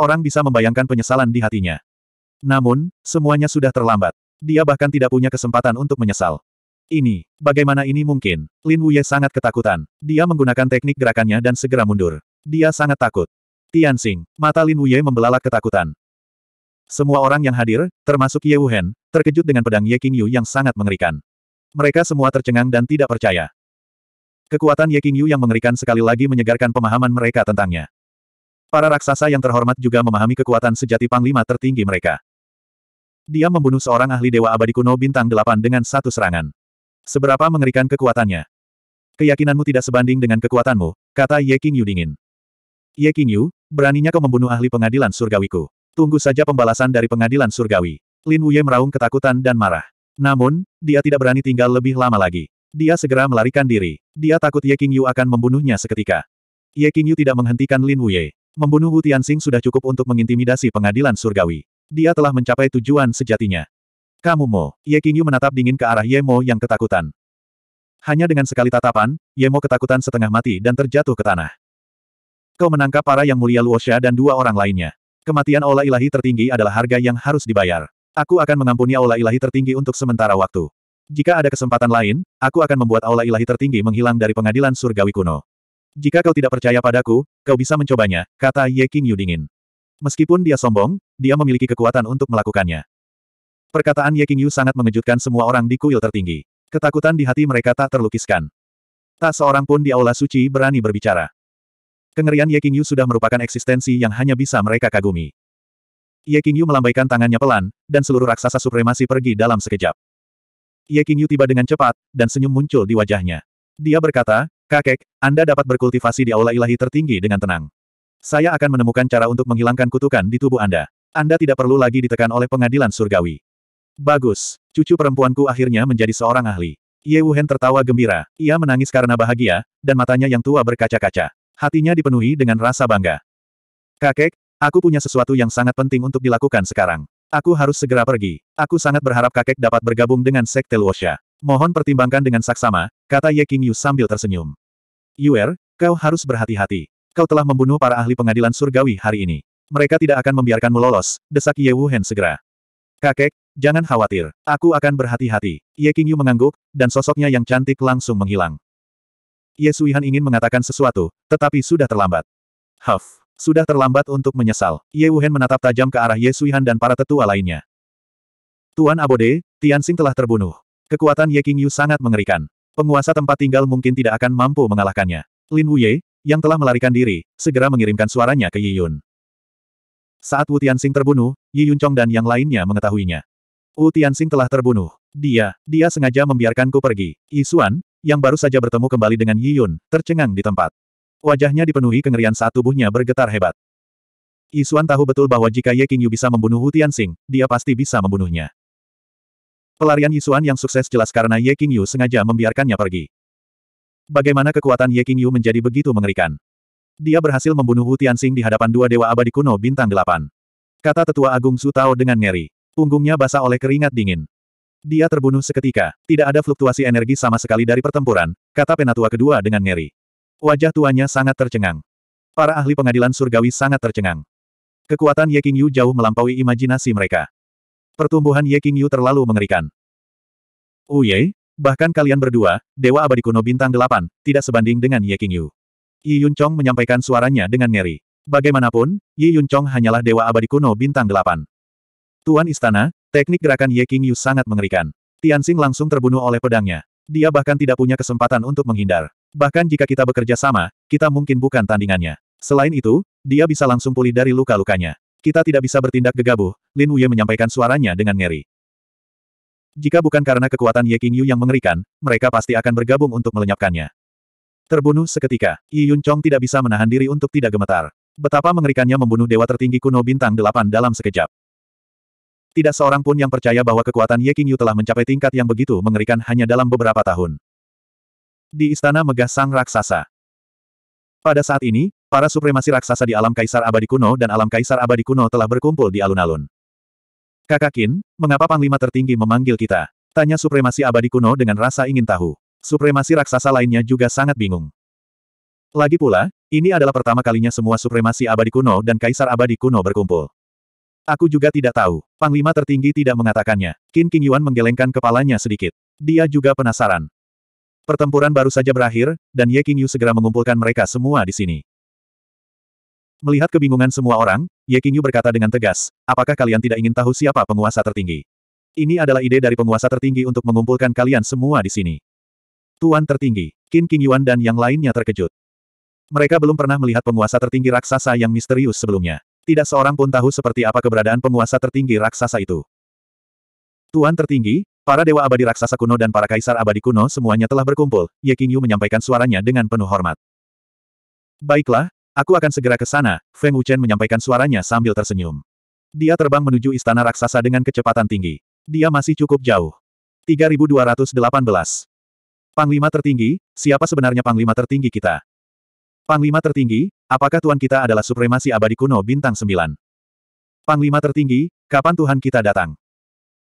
Speaker 1: Orang bisa membayangkan penyesalan di hatinya. Namun, semuanya sudah terlambat. Dia bahkan tidak punya kesempatan untuk menyesal. Ini, bagaimana ini mungkin? Lin Wuye sangat ketakutan. Dia menggunakan teknik gerakannya dan segera mundur. Dia sangat takut. Tianxing, mata Lin Wuye membelalak ketakutan. Semua orang yang hadir, termasuk Ye Wuhen, terkejut dengan pedang Ye Qingyu yang sangat mengerikan. Mereka semua tercengang dan tidak percaya. Kekuatan Ye Qingyu yang mengerikan sekali lagi menyegarkan pemahaman mereka tentangnya. Para raksasa yang terhormat juga memahami kekuatan sejati panglima tertinggi mereka. Dia membunuh seorang ahli dewa abadi kuno bintang delapan dengan satu serangan. Seberapa mengerikan kekuatannya. Keyakinanmu tidak sebanding dengan kekuatanmu, kata Ye Qingyu dingin. Ye Qingyu, beraninya kau membunuh ahli pengadilan surgawiku. Tunggu saja pembalasan dari pengadilan surgawi. Lin Wuye meraung ketakutan dan marah. Namun, dia tidak berani tinggal lebih lama lagi. Dia segera melarikan diri. Dia takut Ye King Yu akan membunuhnya seketika. Ye King Yu tidak menghentikan Lin Wuye. Membunuh Wu Tianxing sudah cukup untuk mengintimidasi pengadilan surgawi. Dia telah mencapai tujuan sejatinya. Kamu Mo, Ye King Yu menatap dingin ke arah Ye Mo yang ketakutan. Hanya dengan sekali tatapan, Ye Mo ketakutan setengah mati dan terjatuh ke tanah. Kau menangkap para yang mulia Luosha dan dua orang lainnya. Kematian Ola Ilahi tertinggi adalah harga yang harus dibayar. Aku akan mengampuni Aula Ilahi tertinggi untuk sementara waktu. Jika ada kesempatan lain, aku akan membuat Aula Ilahi tertinggi menghilang dari pengadilan surgawi kuno. Jika kau tidak percaya padaku, kau bisa mencobanya, kata Ye King Yu dingin. Meskipun dia sombong, dia memiliki kekuatan untuk melakukannya. Perkataan Ye King Yu sangat mengejutkan semua orang di kuil tertinggi. Ketakutan di hati mereka tak terlukiskan. Tak seorang pun di aula suci berani berbicara. Kengerian Ye Qingyu sudah merupakan eksistensi yang hanya bisa mereka kagumi. Ye Qingyu melambaikan tangannya pelan, dan seluruh raksasa supremasi pergi dalam sekejap. Ye Qingyu tiba dengan cepat, dan senyum muncul di wajahnya. Dia berkata, Kakek, Anda dapat berkultivasi di aula ilahi tertinggi dengan tenang. Saya akan menemukan cara untuk menghilangkan kutukan di tubuh Anda. Anda tidak perlu lagi ditekan oleh pengadilan surgawi. Bagus, cucu perempuanku akhirnya menjadi seorang ahli. Ye Wuhen tertawa gembira, ia menangis karena bahagia, dan matanya yang tua berkaca-kaca hatinya dipenuhi dengan rasa bangga. Kakek, aku punya sesuatu yang sangat penting untuk dilakukan sekarang. Aku harus segera pergi. Aku sangat berharap kakek dapat bergabung dengan Sekte Luosha. Mohon pertimbangkan dengan saksama, kata Ye King Yu sambil tersenyum. Yuer, kau harus berhati-hati. Kau telah membunuh para ahli pengadilan surgawi hari ini. Mereka tidak akan membiarkanmu lolos, desak Ye Wuhen segera. Kakek, jangan khawatir. Aku akan berhati-hati. Ye King Yu mengangguk, dan sosoknya yang cantik langsung menghilang. Ye Suihan ingin mengatakan sesuatu, tetapi sudah terlambat. Huff. Sudah terlambat untuk menyesal. Ye Wuhen menatap tajam ke arah Ye Suihan dan para tetua lainnya. Tuan Abode, Tianxing telah terbunuh. Kekuatan Ye Qingyu sangat mengerikan. Penguasa tempat tinggal mungkin tidak akan mampu mengalahkannya. Lin Wuye, yang telah melarikan diri, segera mengirimkan suaranya ke Yi Yun. Saat Wu Tianxing terbunuh, Yi Yun Chong dan yang lainnya mengetahuinya. Wu Tianxing telah terbunuh. Dia, dia sengaja membiarkanku pergi. Yi Xuan, yang baru saja bertemu kembali dengan Yi Yun, tercengang di tempat. Wajahnya dipenuhi kengerian saat tubuhnya bergetar hebat. Isuan tahu betul bahwa jika Ye Qingyu bisa membunuh Hu Tianxing, dia pasti bisa membunuhnya. Pelarian Yi Xuan yang sukses jelas karena Ye Qingyu sengaja membiarkannya pergi. Bagaimana kekuatan Ye Qingyu menjadi begitu mengerikan? Dia berhasil membunuh Hu Tianxing di hadapan dua dewa abadi kuno bintang delapan. Kata tetua agung Su Tao dengan ngeri. Punggungnya basah oleh keringat dingin. Dia terbunuh seketika, tidak ada fluktuasi energi sama sekali dari pertempuran, kata penatua kedua dengan ngeri. Wajah tuanya sangat tercengang. Para ahli pengadilan surgawi sangat tercengang. Kekuatan Ye King Yu jauh melampaui imajinasi mereka. Pertumbuhan Ye King Yu terlalu mengerikan. Uye, bahkan kalian berdua, Dewa Abadi Kuno Bintang Delapan, tidak sebanding dengan Ye King Yu. Yi Yun Chong menyampaikan suaranya dengan ngeri. Bagaimanapun, Yi Yun Chong hanyalah Dewa Abadi Kuno Bintang Delapan. Tuan Istana, Teknik gerakan Ye King Yu sangat mengerikan. Tianxing langsung terbunuh oleh pedangnya. Dia bahkan tidak punya kesempatan untuk menghindar. Bahkan jika kita bekerja sama, kita mungkin bukan tandingannya. Selain itu, dia bisa langsung pulih dari luka-lukanya. Kita tidak bisa bertindak gegabah, Lin Wuye menyampaikan suaranya dengan ngeri. Jika bukan karena kekuatan Ye King Yu yang mengerikan, mereka pasti akan bergabung untuk melenyapkannya. Terbunuh seketika, Yi Yun Chong tidak bisa menahan diri untuk tidak gemetar. Betapa mengerikannya membunuh dewa tertinggi kuno bintang delapan dalam sekejap. Tidak seorang pun yang percaya bahwa kekuatan Ye Qingyu telah mencapai tingkat yang begitu mengerikan hanya dalam beberapa tahun. Di istana megah sang raksasa. Pada saat ini, para supremasi raksasa di alam kaisar abadi kuno dan alam kaisar abadi kuno telah berkumpul di alun-alun. Kakak Kin, mengapa panglima tertinggi memanggil kita? Tanya supremasi abadi kuno dengan rasa ingin tahu. Supremasi raksasa lainnya juga sangat bingung. Lagi pula, ini adalah pertama kalinya semua supremasi abadi kuno dan kaisar abadi kuno berkumpul. Aku juga tidak tahu. Panglima tertinggi tidak mengatakannya. Qin King Yuan menggelengkan kepalanya sedikit. Dia juga penasaran. Pertempuran baru saja berakhir, dan Ye Qingyu segera mengumpulkan mereka semua di sini. Melihat kebingungan semua orang, Ye Qingyu berkata dengan tegas, apakah kalian tidak ingin tahu siapa penguasa tertinggi? Ini adalah ide dari penguasa tertinggi untuk mengumpulkan kalian semua di sini. Tuan tertinggi, Qin King Yuan dan yang lainnya terkejut. Mereka belum pernah melihat penguasa tertinggi raksasa yang misterius sebelumnya. Tidak seorang pun tahu seperti apa keberadaan penguasa tertinggi raksasa itu. Tuan tertinggi, para dewa abadi raksasa kuno dan para kaisar abadi kuno semuanya telah berkumpul, Ye King menyampaikan suaranya dengan penuh hormat. Baiklah, aku akan segera ke sana, Feng Wuchen menyampaikan suaranya sambil tersenyum. Dia terbang menuju istana raksasa dengan kecepatan tinggi. Dia masih cukup jauh. 3218. Panglima tertinggi, siapa sebenarnya panglima tertinggi kita? Panglima tertinggi, apakah Tuhan kita adalah supremasi abadi kuno bintang 9? Panglima tertinggi, kapan Tuhan kita datang?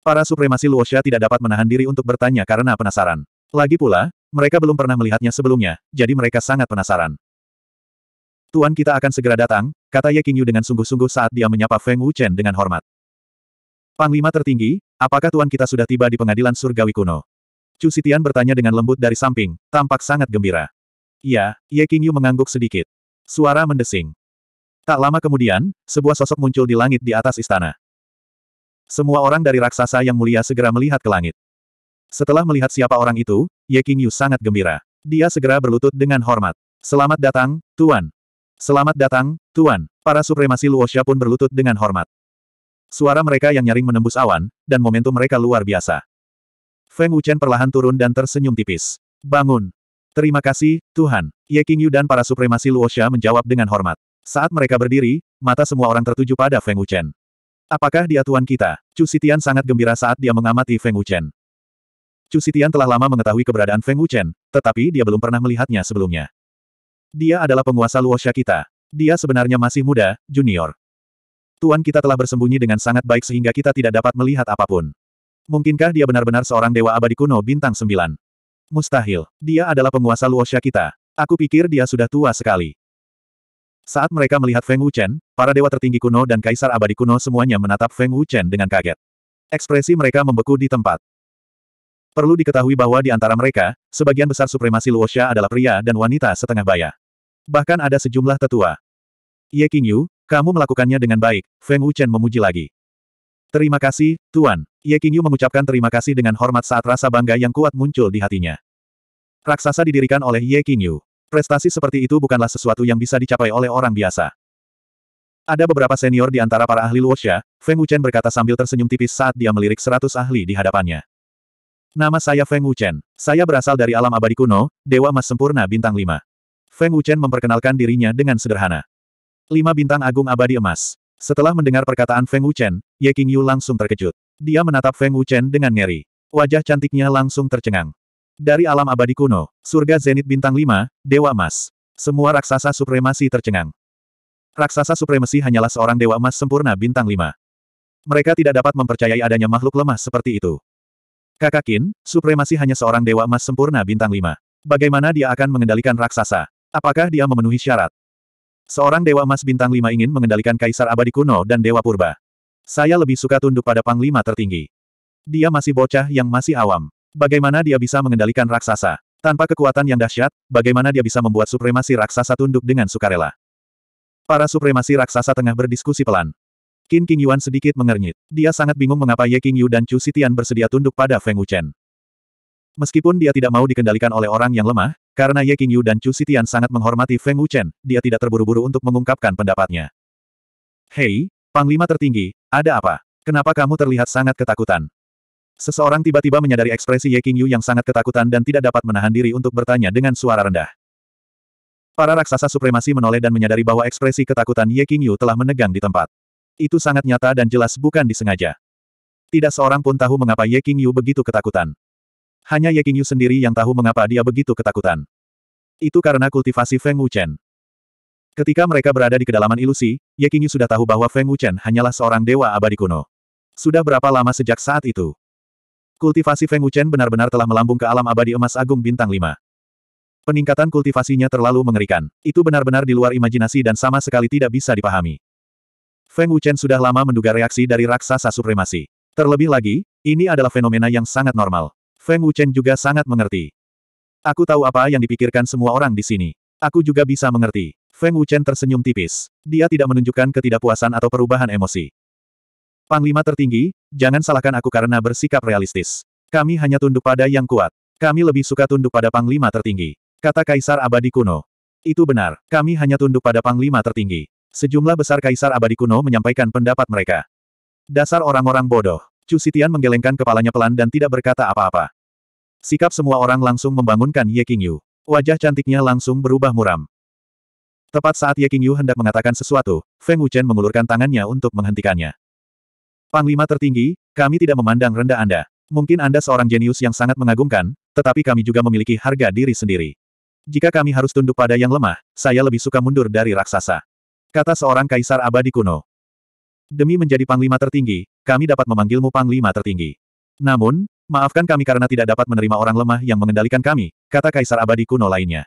Speaker 1: Para supremasi Luosha tidak dapat menahan diri untuk bertanya karena penasaran. Lagi pula, mereka belum pernah melihatnya sebelumnya, jadi mereka sangat penasaran. Tuan kita akan segera datang, kata Ye Qingyu dengan sungguh-sungguh saat dia menyapa Feng Wuchen dengan hormat. Panglima tertinggi, apakah Tuan kita sudah tiba di pengadilan surgawi kuno? Chu Sitian bertanya dengan lembut dari samping, tampak sangat gembira. Iya, Ye Qingyu mengangguk sedikit. Suara mendesing. Tak lama kemudian, sebuah sosok muncul di langit di atas istana. Semua orang dari raksasa yang mulia segera melihat ke langit. Setelah melihat siapa orang itu, Ye Qingyu sangat gembira. Dia segera berlutut dengan hormat. Selamat datang, Tuan. Selamat datang, Tuan. Para supremasi Luosha pun berlutut dengan hormat. Suara mereka yang nyaring menembus awan, dan momentum mereka luar biasa. Feng Wuchen perlahan turun dan tersenyum tipis. Bangun. Terima kasih, Tuhan. Ye Qingyu dan para supremasi Luosha menjawab dengan hormat. Saat mereka berdiri, mata semua orang tertuju pada Feng Wuchen. Apakah dia tuan kita? Chu Sitian sangat gembira saat dia mengamati Feng Wuchen. Chu Sitian telah lama mengetahui keberadaan Feng Wuchen, tetapi dia belum pernah melihatnya sebelumnya. Dia adalah penguasa Luosha kita. Dia sebenarnya masih muda, junior. Tuan kita telah bersembunyi dengan sangat baik sehingga kita tidak dapat melihat apapun. Mungkinkah dia benar-benar seorang dewa abadi kuno bintang sembilan? Mustahil. Dia adalah penguasa Luosha kita. Aku pikir dia sudah tua sekali. Saat mereka melihat Feng Wuchen, para dewa tertinggi kuno dan kaisar abadi kuno semuanya menatap Feng Wuchen dengan kaget. Ekspresi mereka membeku di tempat. Perlu diketahui bahwa di antara mereka, sebagian besar supremasi Luosha adalah pria dan wanita setengah baya. Bahkan ada sejumlah tetua. Ye Qingyu, kamu melakukannya dengan baik, Feng Wuchen memuji lagi. Terima kasih, Tuan. Ye Qingyu mengucapkan terima kasih dengan hormat saat rasa bangga yang kuat muncul di hatinya. Raksasa didirikan oleh Ye Qingyu. Prestasi seperti itu bukanlah sesuatu yang bisa dicapai oleh orang biasa. Ada beberapa senior di antara para ahli Luosha, Feng Wuchen berkata sambil tersenyum tipis saat dia melirik seratus ahli di hadapannya. Nama saya Feng Wuchen. Saya berasal dari alam abadi kuno, Dewa Mas Sempurna Bintang 5. Feng Wuchen memperkenalkan dirinya dengan sederhana. Lima bintang agung abadi emas. Setelah mendengar perkataan Feng Wuchen, Ye Qingyu langsung terkejut. Dia menatap Feng Wuchen dengan ngeri. Wajah cantiknya langsung tercengang. Dari alam abadi kuno, surga zenit bintang 5, Dewa Emas. Semua raksasa supremasi tercengang. Raksasa supremasi hanyalah seorang Dewa Emas sempurna bintang 5. Mereka tidak dapat mempercayai adanya makhluk lemah seperti itu. Kakakin, supremasi hanya seorang Dewa Emas sempurna bintang 5. Bagaimana dia akan mengendalikan raksasa? Apakah dia memenuhi syarat? Seorang Dewa Emas bintang 5 ingin mengendalikan Kaisar Abadi Kuno dan Dewa Purba. Saya lebih suka tunduk pada panglima tertinggi. Dia masih bocah yang masih awam. Bagaimana dia bisa mengendalikan raksasa? Tanpa kekuatan yang dahsyat, bagaimana dia bisa membuat supremasi raksasa tunduk dengan sukarela? Para supremasi raksasa tengah berdiskusi pelan. Qin King Yuan sedikit mengernyit. Dia sangat bingung mengapa Ye King Yu dan Chu Sitian bersedia tunduk pada Feng Wuchen. Meskipun dia tidak mau dikendalikan oleh orang yang lemah, karena Ye King Yu dan Chu Sitian sangat menghormati Feng Wuchen, dia tidak terburu-buru untuk mengungkapkan pendapatnya. Hei, Panglima tertinggi, ada apa? Kenapa kamu terlihat sangat ketakutan? Seseorang tiba-tiba menyadari ekspresi Ye Qingyu yang sangat ketakutan dan tidak dapat menahan diri untuk bertanya dengan suara rendah. Para raksasa supremasi menoleh dan menyadari bahwa ekspresi ketakutan Ye Qingyu telah menegang di tempat. Itu sangat nyata dan jelas bukan disengaja. Tidak seorang pun tahu mengapa Ye Qingyu begitu ketakutan. Hanya Ye Qingyu sendiri yang tahu mengapa dia begitu ketakutan. Itu karena kultivasi Feng Wuchen. Ketika mereka berada di kedalaman ilusi, Ye Qingyu sudah tahu bahwa Feng Wuchen hanyalah seorang dewa abadi kuno. Sudah berapa lama sejak saat itu? Kultivasi Feng Wuchen benar-benar telah melambung ke alam abadi emas agung bintang 5. Peningkatan kultivasinya terlalu mengerikan. Itu benar-benar di luar imajinasi dan sama sekali tidak bisa dipahami. Feng Wuchen sudah lama menduga reaksi dari raksasa supremasi. Terlebih lagi, ini adalah fenomena yang sangat normal. Feng Wuchen juga sangat mengerti. Aku tahu apa yang dipikirkan semua orang di sini. Aku juga bisa mengerti. Feng Wuchen tersenyum tipis. Dia tidak menunjukkan ketidakpuasan atau perubahan emosi. Panglima tertinggi, jangan salahkan aku karena bersikap realistis. Kami hanya tunduk pada yang kuat. Kami lebih suka tunduk pada Panglima tertinggi. Kata Kaisar Abadi Kuno. Itu benar, kami hanya tunduk pada Panglima tertinggi. Sejumlah besar Kaisar Abadi Kuno menyampaikan pendapat mereka. Dasar orang-orang bodoh. Chu Sitian menggelengkan kepalanya pelan dan tidak berkata apa-apa. Sikap semua orang langsung membangunkan Ye Qingyu. Wajah cantiknya langsung berubah muram. Tepat saat Ye Qingyu hendak mengatakan sesuatu, Feng Wuchen mengulurkan tangannya untuk menghentikannya. Panglima tertinggi, kami tidak memandang rendah Anda. Mungkin Anda seorang jenius yang sangat mengagumkan, tetapi kami juga memiliki harga diri sendiri. Jika kami harus tunduk pada yang lemah, saya lebih suka mundur dari raksasa. Kata seorang kaisar abadi kuno. Demi menjadi panglima tertinggi, kami dapat memanggilmu panglima tertinggi. Namun, maafkan kami karena tidak dapat menerima orang lemah yang mengendalikan kami, kata Kaisar Abadi kuno lainnya.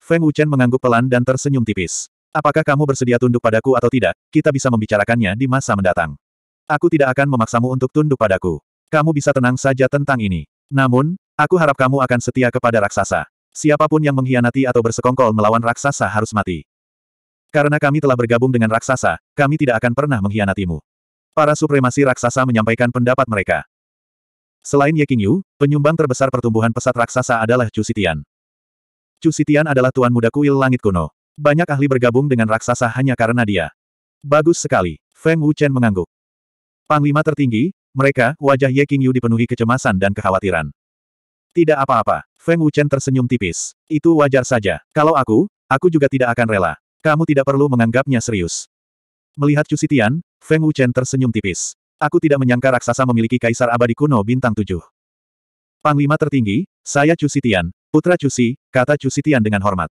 Speaker 1: Feng Wuchen mengangguk pelan dan tersenyum tipis. Apakah kamu bersedia tunduk padaku atau tidak, kita bisa membicarakannya di masa mendatang. Aku tidak akan memaksamu untuk tunduk padaku. Kamu bisa tenang saja tentang ini. Namun, aku harap kamu akan setia kepada raksasa. Siapapun yang mengkhianati atau bersekongkol melawan raksasa harus mati. Karena kami telah bergabung dengan raksasa, kami tidak akan pernah mengkhianatimu. Para supremasi raksasa menyampaikan pendapat mereka. Selain Ye Qingyu, penyumbang terbesar pertumbuhan pesat raksasa adalah Chu Sitian. Chu Sitian adalah tuan muda kuil langit kuno. Banyak ahli bergabung dengan raksasa hanya karena dia. Bagus sekali, Feng Wuchen mengangguk. Panglima tertinggi, mereka, wajah Ye Qingyu dipenuhi kecemasan dan kekhawatiran. Tidak apa-apa, Feng Wuchen tersenyum tipis. Itu wajar saja. Kalau aku, aku juga tidak akan rela. Kamu tidak perlu menganggapnya serius. Melihat Chu Sitian, Feng Wuchen tersenyum tipis. Aku tidak menyangka raksasa memiliki kaisar abadi kuno bintang tujuh. Panglima tertinggi, saya Chu Sitian, putra Chu kata Chu Sitian dengan hormat.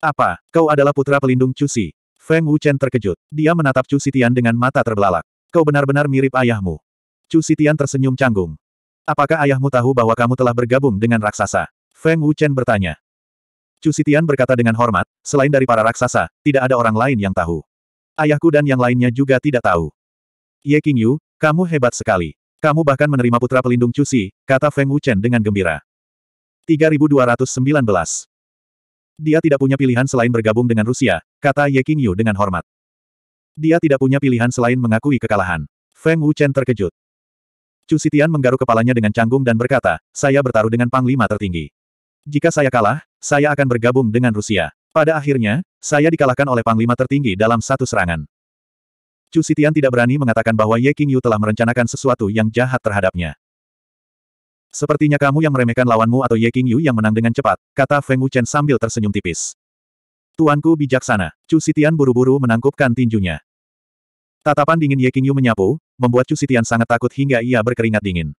Speaker 1: Apa, kau adalah putra pelindung Chu Si? Feng Wuchen terkejut. Dia menatap Chu Sitian dengan mata terbelalak. Kau benar-benar mirip ayahmu. Chu Sitian tersenyum canggung. Apakah ayahmu tahu bahwa kamu telah bergabung dengan raksasa? Feng Wuchen bertanya. Chu Sitian berkata dengan hormat, selain dari para raksasa, tidak ada orang lain yang tahu. Ayahku dan yang lainnya juga tidak tahu. Ye Qingyu, kamu hebat sekali. Kamu bahkan menerima putra pelindung Cusi, kata Feng Wuchen dengan gembira. 3219. Dia tidak punya pilihan selain bergabung dengan Rusia, kata Ye Qingyu dengan hormat. Dia tidak punya pilihan selain mengakui kekalahan. Feng Wuchen terkejut. Chu Sitian menggaruk kepalanya dengan canggung dan berkata, saya bertaruh dengan panglima tertinggi. Jika saya kalah, saya akan bergabung dengan Rusia. Pada akhirnya, saya dikalahkan oleh panglima tertinggi dalam satu serangan. Chu Sitian tidak berani mengatakan bahwa Ye King Yu telah merencanakan sesuatu yang jahat terhadapnya. Sepertinya kamu yang meremehkan lawanmu atau Ye King Yu yang menang dengan cepat, kata Feng Wuchen sambil tersenyum tipis. Tuanku bijaksana, Chu Sitian buru-buru menangkupkan tinjunya. Tatapan dingin Ye King Yu menyapu, membuat Chu Sitian sangat takut hingga ia berkeringat dingin.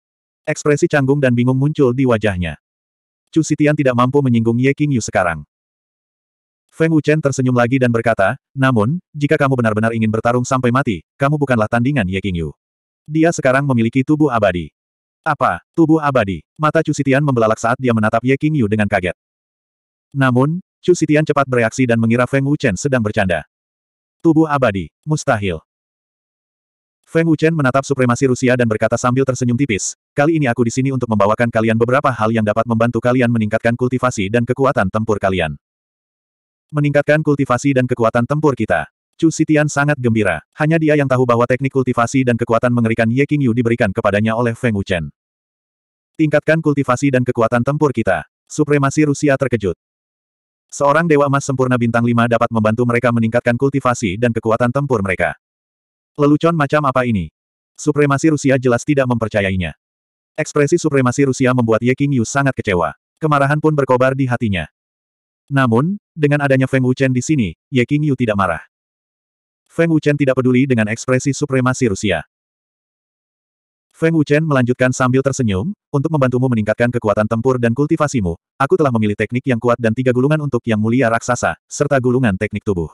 Speaker 1: Ekspresi canggung dan bingung muncul di wajahnya. Chu Sitian tidak mampu menyinggung Ye King Yu sekarang. Feng Wuchen tersenyum lagi dan berkata, namun, jika kamu benar-benar ingin bertarung sampai mati, kamu bukanlah tandingan Ye Qingyu. Dia sekarang memiliki tubuh abadi. Apa, tubuh abadi? Mata Chu Sitian membelalak saat dia menatap Ye Qingyu dengan kaget. Namun, Chu Sitian cepat bereaksi dan mengira Feng Wuchen sedang bercanda. Tubuh abadi, mustahil. Feng Wuchen menatap supremasi Rusia dan berkata sambil tersenyum tipis, kali ini aku di sini untuk membawakan kalian beberapa hal yang dapat membantu kalian meningkatkan kultivasi dan kekuatan tempur kalian. Meningkatkan kultivasi dan kekuatan tempur kita. Chu Sitian sangat gembira. Hanya dia yang tahu bahwa teknik kultivasi dan kekuatan mengerikan Ye Qingyu diberikan kepadanya oleh Feng Wuchen. Tingkatkan kultivasi dan kekuatan tempur kita. Supremasi Rusia terkejut. Seorang Dewa Emas Sempurna Bintang 5 dapat membantu mereka meningkatkan kultivasi dan kekuatan tempur mereka. Lelucon macam apa ini? Supremasi Rusia jelas tidak mempercayainya. Ekspresi supremasi Rusia membuat Ye Qingyu sangat kecewa. Kemarahan pun berkobar di hatinya. Namun, dengan adanya Feng Wuchen di sini, Ye King Yu tidak marah. Feng Wuchen tidak peduli dengan ekspresi supremasi Rusia. Feng Wuchen melanjutkan sambil tersenyum, untuk membantumu meningkatkan kekuatan tempur dan kultivasimu, aku telah memilih teknik yang kuat dan tiga gulungan untuk yang mulia raksasa, serta gulungan teknik tubuh.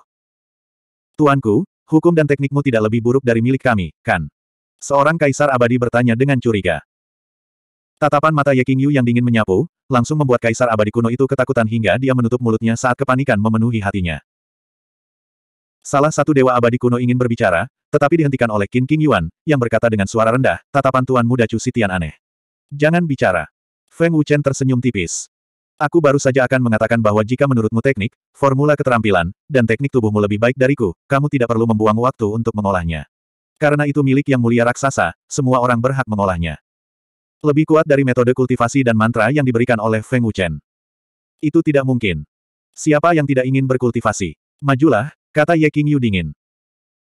Speaker 1: Tuanku, hukum dan teknikmu tidak lebih buruk dari milik kami, kan? Seorang kaisar abadi bertanya dengan curiga. Tatapan mata Ye King Yu yang dingin menyapu, langsung membuat kaisar abadi kuno itu ketakutan hingga dia menutup mulutnya saat kepanikan memenuhi hatinya. Salah satu dewa abadi kuno ingin berbicara, tetapi dihentikan oleh Qin King Yuan, yang berkata dengan suara rendah, tatapan Tuan Muda Chu Sitian aneh. Jangan bicara. Feng Wuchen tersenyum tipis. Aku baru saja akan mengatakan bahwa jika menurutmu teknik, formula keterampilan, dan teknik tubuhmu lebih baik dariku, kamu tidak perlu membuang waktu untuk mengolahnya. Karena itu milik yang mulia raksasa, semua orang berhak mengolahnya. Lebih kuat dari metode kultivasi dan mantra yang diberikan oleh Feng Wuchen. Itu tidak mungkin. Siapa yang tidak ingin berkultivasi? Majulah, kata Ye Qingyu dingin.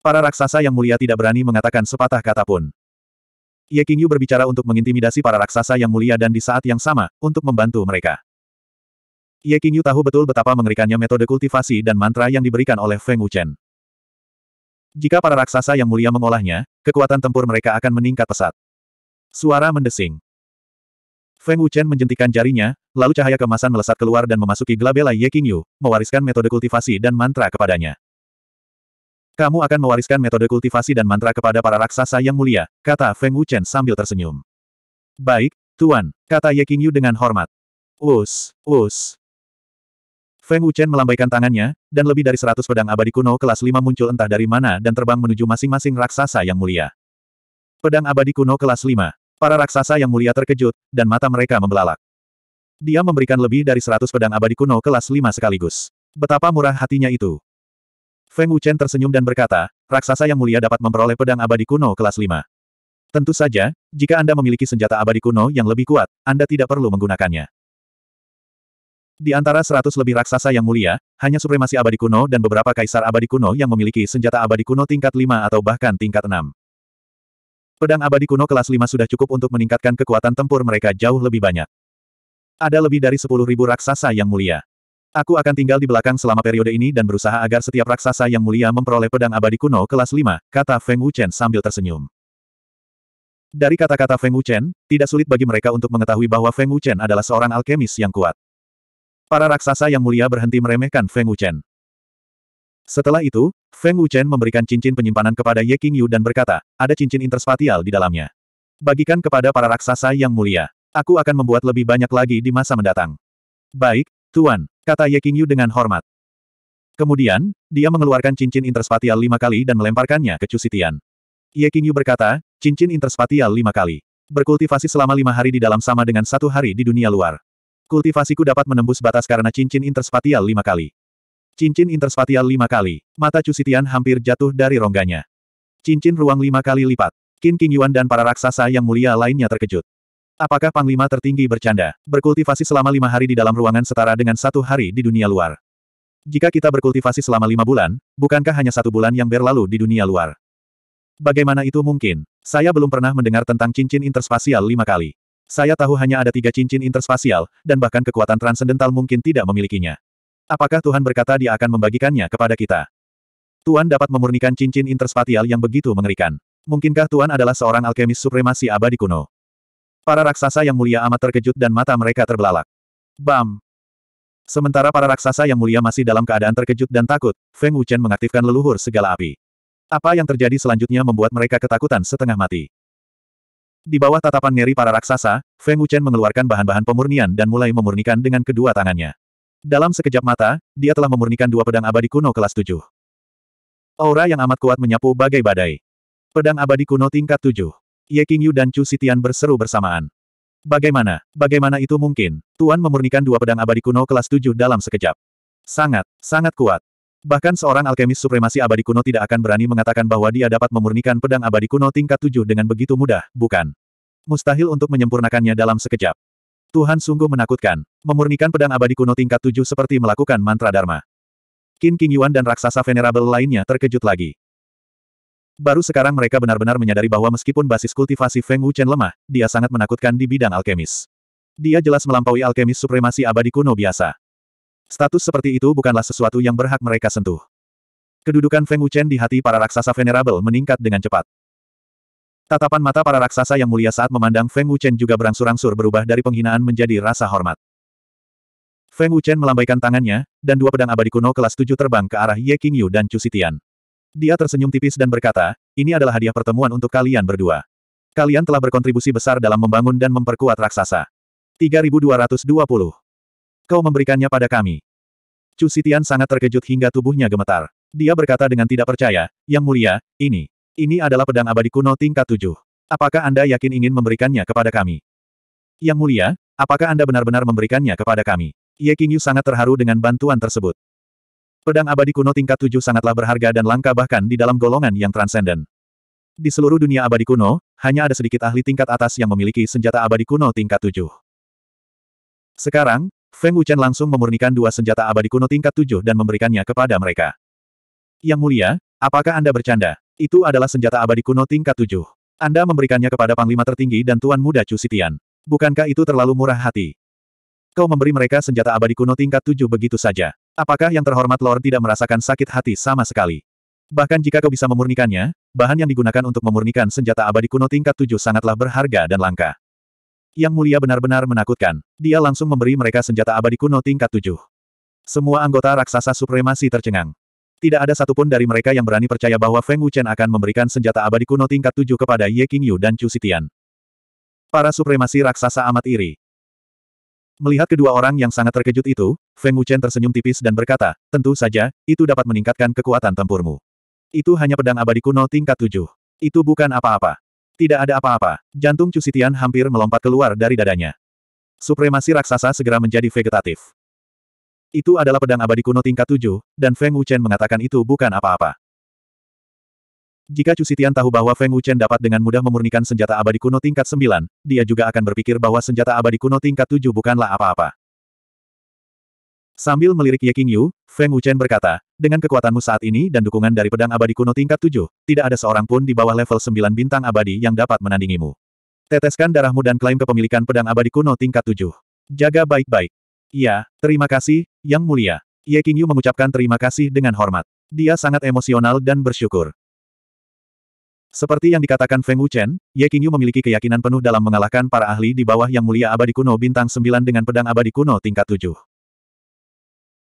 Speaker 1: Para raksasa yang mulia tidak berani mengatakan sepatah kata pun. Ye Qingyu berbicara untuk mengintimidasi para raksasa yang mulia dan di saat yang sama, untuk membantu mereka. Ye Qingyu tahu betul betapa mengerikannya metode kultivasi dan mantra yang diberikan oleh Feng Wuchen. Jika para raksasa yang mulia mengolahnya, kekuatan tempur mereka akan meningkat pesat. Suara mendesing. Feng Wuchen menjentikan jarinya, lalu cahaya kemasan melesat keluar dan memasuki glabella Ye Qingyu, mewariskan metode kultivasi dan mantra kepadanya. Kamu akan mewariskan metode kultivasi dan mantra kepada para raksasa yang mulia, kata Feng Wuchen sambil tersenyum. Baik, Tuan, kata Ye Qingyu dengan hormat. Us, us. Feng Wuchen melambaikan tangannya, dan lebih dari seratus pedang abadi kuno kelas lima muncul entah dari mana dan terbang menuju masing-masing raksasa yang mulia. Pedang abadi kuno kelas lima. Para raksasa yang mulia terkejut, dan mata mereka membelalak. Dia memberikan lebih dari seratus pedang abadi kuno kelas lima sekaligus. Betapa murah hatinya itu. Feng Wuchen tersenyum dan berkata, raksasa yang mulia dapat memperoleh pedang abadi kuno kelas lima. Tentu saja, jika Anda memiliki senjata abadi kuno yang lebih kuat, Anda tidak perlu menggunakannya. Di antara seratus lebih raksasa yang mulia, hanya supremasi abadi kuno dan beberapa kaisar abadi kuno yang memiliki senjata abadi kuno tingkat lima atau bahkan tingkat enam. Pedang abadi kuno kelas 5 sudah cukup untuk meningkatkan kekuatan tempur mereka jauh lebih banyak. Ada lebih dari 10.000 raksasa yang mulia. Aku akan tinggal di belakang selama periode ini dan berusaha agar setiap raksasa yang mulia memperoleh pedang abadi kuno kelas 5, kata Feng Wuchen sambil tersenyum. Dari kata-kata Feng Wuchen, tidak sulit bagi mereka untuk mengetahui bahwa Feng Wuchen adalah seorang alkemis yang kuat. Para raksasa yang mulia berhenti meremehkan Feng Wuchen. Setelah itu, Feng Wuchen memberikan cincin penyimpanan kepada Ye Qingyu dan berkata, ada cincin interspatial di dalamnya. Bagikan kepada para raksasa yang mulia. Aku akan membuat lebih banyak lagi di masa mendatang. Baik, Tuan, kata Ye Qingyu dengan hormat. Kemudian, dia mengeluarkan cincin interspatial lima kali dan melemparkannya ke Cusitian. Ye Qingyu berkata, cincin interspatial lima kali. Berkultivasi selama lima hari di dalam sama dengan satu hari di dunia luar. Kultivasiku dapat menembus batas karena cincin interspatial lima kali. Cincin interspatial lima kali. Mata Cusitian hampir jatuh dari rongganya. Cincin ruang lima kali lipat. Qin King Yuan dan para raksasa yang mulia lainnya terkejut. Apakah Panglima tertinggi bercanda? Berkultivasi selama lima hari di dalam ruangan setara dengan satu hari di dunia luar. Jika kita berkultivasi selama lima bulan, bukankah hanya satu bulan yang berlalu di dunia luar? Bagaimana itu mungkin? Saya belum pernah mendengar tentang cincin interspasial lima kali. Saya tahu hanya ada tiga cincin interspasial, dan bahkan kekuatan transendental mungkin tidak memilikinya. Apakah Tuhan berkata dia akan membagikannya kepada kita? Tuhan dapat memurnikan cincin interspatial yang begitu mengerikan. Mungkinkah Tuhan adalah seorang alkemis supremasi abadi kuno? Para raksasa yang mulia amat terkejut dan mata mereka terbelalak. Bam! Sementara para raksasa yang mulia masih dalam keadaan terkejut dan takut, Feng Wuchen mengaktifkan leluhur segala api. Apa yang terjadi selanjutnya membuat mereka ketakutan setengah mati. Di bawah tatapan ngeri para raksasa, Feng Wuchen mengeluarkan bahan-bahan pemurnian dan mulai memurnikan dengan kedua tangannya. Dalam sekejap mata, dia telah memurnikan dua pedang abadi kuno kelas tujuh. Aura yang amat kuat menyapu bagai badai. Pedang abadi kuno tingkat tujuh. Ye Yu dan Chu Sitian berseru bersamaan. Bagaimana, bagaimana itu mungkin? Tuan memurnikan dua pedang abadi kuno kelas tujuh dalam sekejap. Sangat, sangat kuat. Bahkan seorang alkemis supremasi abadi kuno tidak akan berani mengatakan bahwa dia dapat memurnikan pedang abadi kuno tingkat tujuh dengan begitu mudah, bukan? Mustahil untuk menyempurnakannya dalam sekejap. Tuhan sungguh menakutkan. Memurnikan pedang abadi kuno tingkat tujuh seperti melakukan mantra Dharma. Qin King Yuan dan raksasa venerable lainnya terkejut lagi. Baru sekarang mereka benar-benar menyadari bahwa meskipun basis kultivasi Feng Wuchen lemah, dia sangat menakutkan di bidang alkemis. Dia jelas melampaui alkemis supremasi abadi kuno biasa. Status seperti itu bukanlah sesuatu yang berhak mereka sentuh. Kedudukan Feng Wuchen di hati para raksasa venerable meningkat dengan cepat. Tatapan mata para raksasa yang mulia saat memandang Feng Wuchen juga berangsur-angsur berubah dari penghinaan menjadi rasa hormat. Feng Wuchen melambaikan tangannya, dan dua pedang abadi kuno kelas tujuh terbang ke arah Ye Qingyu dan Chu Sitian. Dia tersenyum tipis dan berkata, ini adalah hadiah pertemuan untuk kalian berdua. Kalian telah berkontribusi besar dalam membangun dan memperkuat raksasa. 3220. Kau memberikannya pada kami. Chu Sitian sangat terkejut hingga tubuhnya gemetar. Dia berkata dengan tidak percaya, Yang mulia, ini. Ini adalah pedang abadi kuno tingkat tujuh. Apakah Anda yakin ingin memberikannya kepada kami? Yang mulia, apakah Anda benar-benar memberikannya kepada kami? Ye Qingyu sangat terharu dengan bantuan tersebut. Pedang abadi kuno tingkat tujuh sangatlah berharga dan langka bahkan di dalam golongan yang transenden. Di seluruh dunia abadi kuno, hanya ada sedikit ahli tingkat atas yang memiliki senjata abadi kuno tingkat tujuh. Sekarang, Feng Wuchen langsung memurnikan dua senjata abadi kuno tingkat tujuh dan memberikannya kepada mereka. Yang mulia, apakah Anda bercanda? Itu adalah senjata abadi kuno tingkat tujuh. Anda memberikannya kepada panglima tertinggi dan tuan muda Chu Bukankah itu terlalu murah hati? Kau memberi mereka senjata abadi kuno tingkat tujuh begitu saja. Apakah yang terhormat Lord tidak merasakan sakit hati sama sekali? Bahkan jika kau bisa memurnikannya, bahan yang digunakan untuk memurnikan senjata abadi kuno tingkat tujuh sangatlah berharga dan langka. Yang mulia benar-benar menakutkan. Dia langsung memberi mereka senjata abadi kuno tingkat tujuh. Semua anggota raksasa supremasi tercengang. Tidak ada satupun dari mereka yang berani percaya bahwa Feng Wuchen akan memberikan senjata abadi kuno tingkat tujuh kepada Ye Qingyu dan Chu Sitian. Para supremasi raksasa amat iri. Melihat kedua orang yang sangat terkejut itu, Feng Wuchen tersenyum tipis dan berkata, tentu saja, itu dapat meningkatkan kekuatan tempurmu. Itu hanya pedang abadi kuno tingkat tujuh. Itu bukan apa-apa. Tidak ada apa-apa. Jantung Chu Sitian hampir melompat keluar dari dadanya. Supremasi raksasa segera menjadi vegetatif. Itu adalah pedang abadi kuno tingkat tujuh, dan Feng Wuchen mengatakan itu bukan apa-apa. Jika Chu Sitian tahu bahwa Feng Wuchen dapat dengan mudah memurnikan senjata abadi kuno tingkat sembilan, dia juga akan berpikir bahwa senjata abadi kuno tingkat tujuh bukanlah apa-apa. Sambil melirik Ye Qingyu, Feng Wuchen berkata, dengan kekuatanmu saat ini dan dukungan dari pedang abadi kuno tingkat tujuh, tidak ada seorang pun di bawah level sembilan bintang abadi yang dapat menandingimu. Teteskan darahmu dan klaim kepemilikan pedang abadi kuno tingkat tujuh. Jaga baik-baik. Iya, terima kasih, Yang Mulia. Ye Qingyu mengucapkan terima kasih dengan hormat. Dia sangat emosional dan bersyukur. Seperti yang dikatakan Feng Wuchen, Ye Qingyu memiliki keyakinan penuh dalam mengalahkan para ahli di bawah Yang Mulia Abadi Kuno Bintang 9 dengan pedang abadi kuno tingkat 7.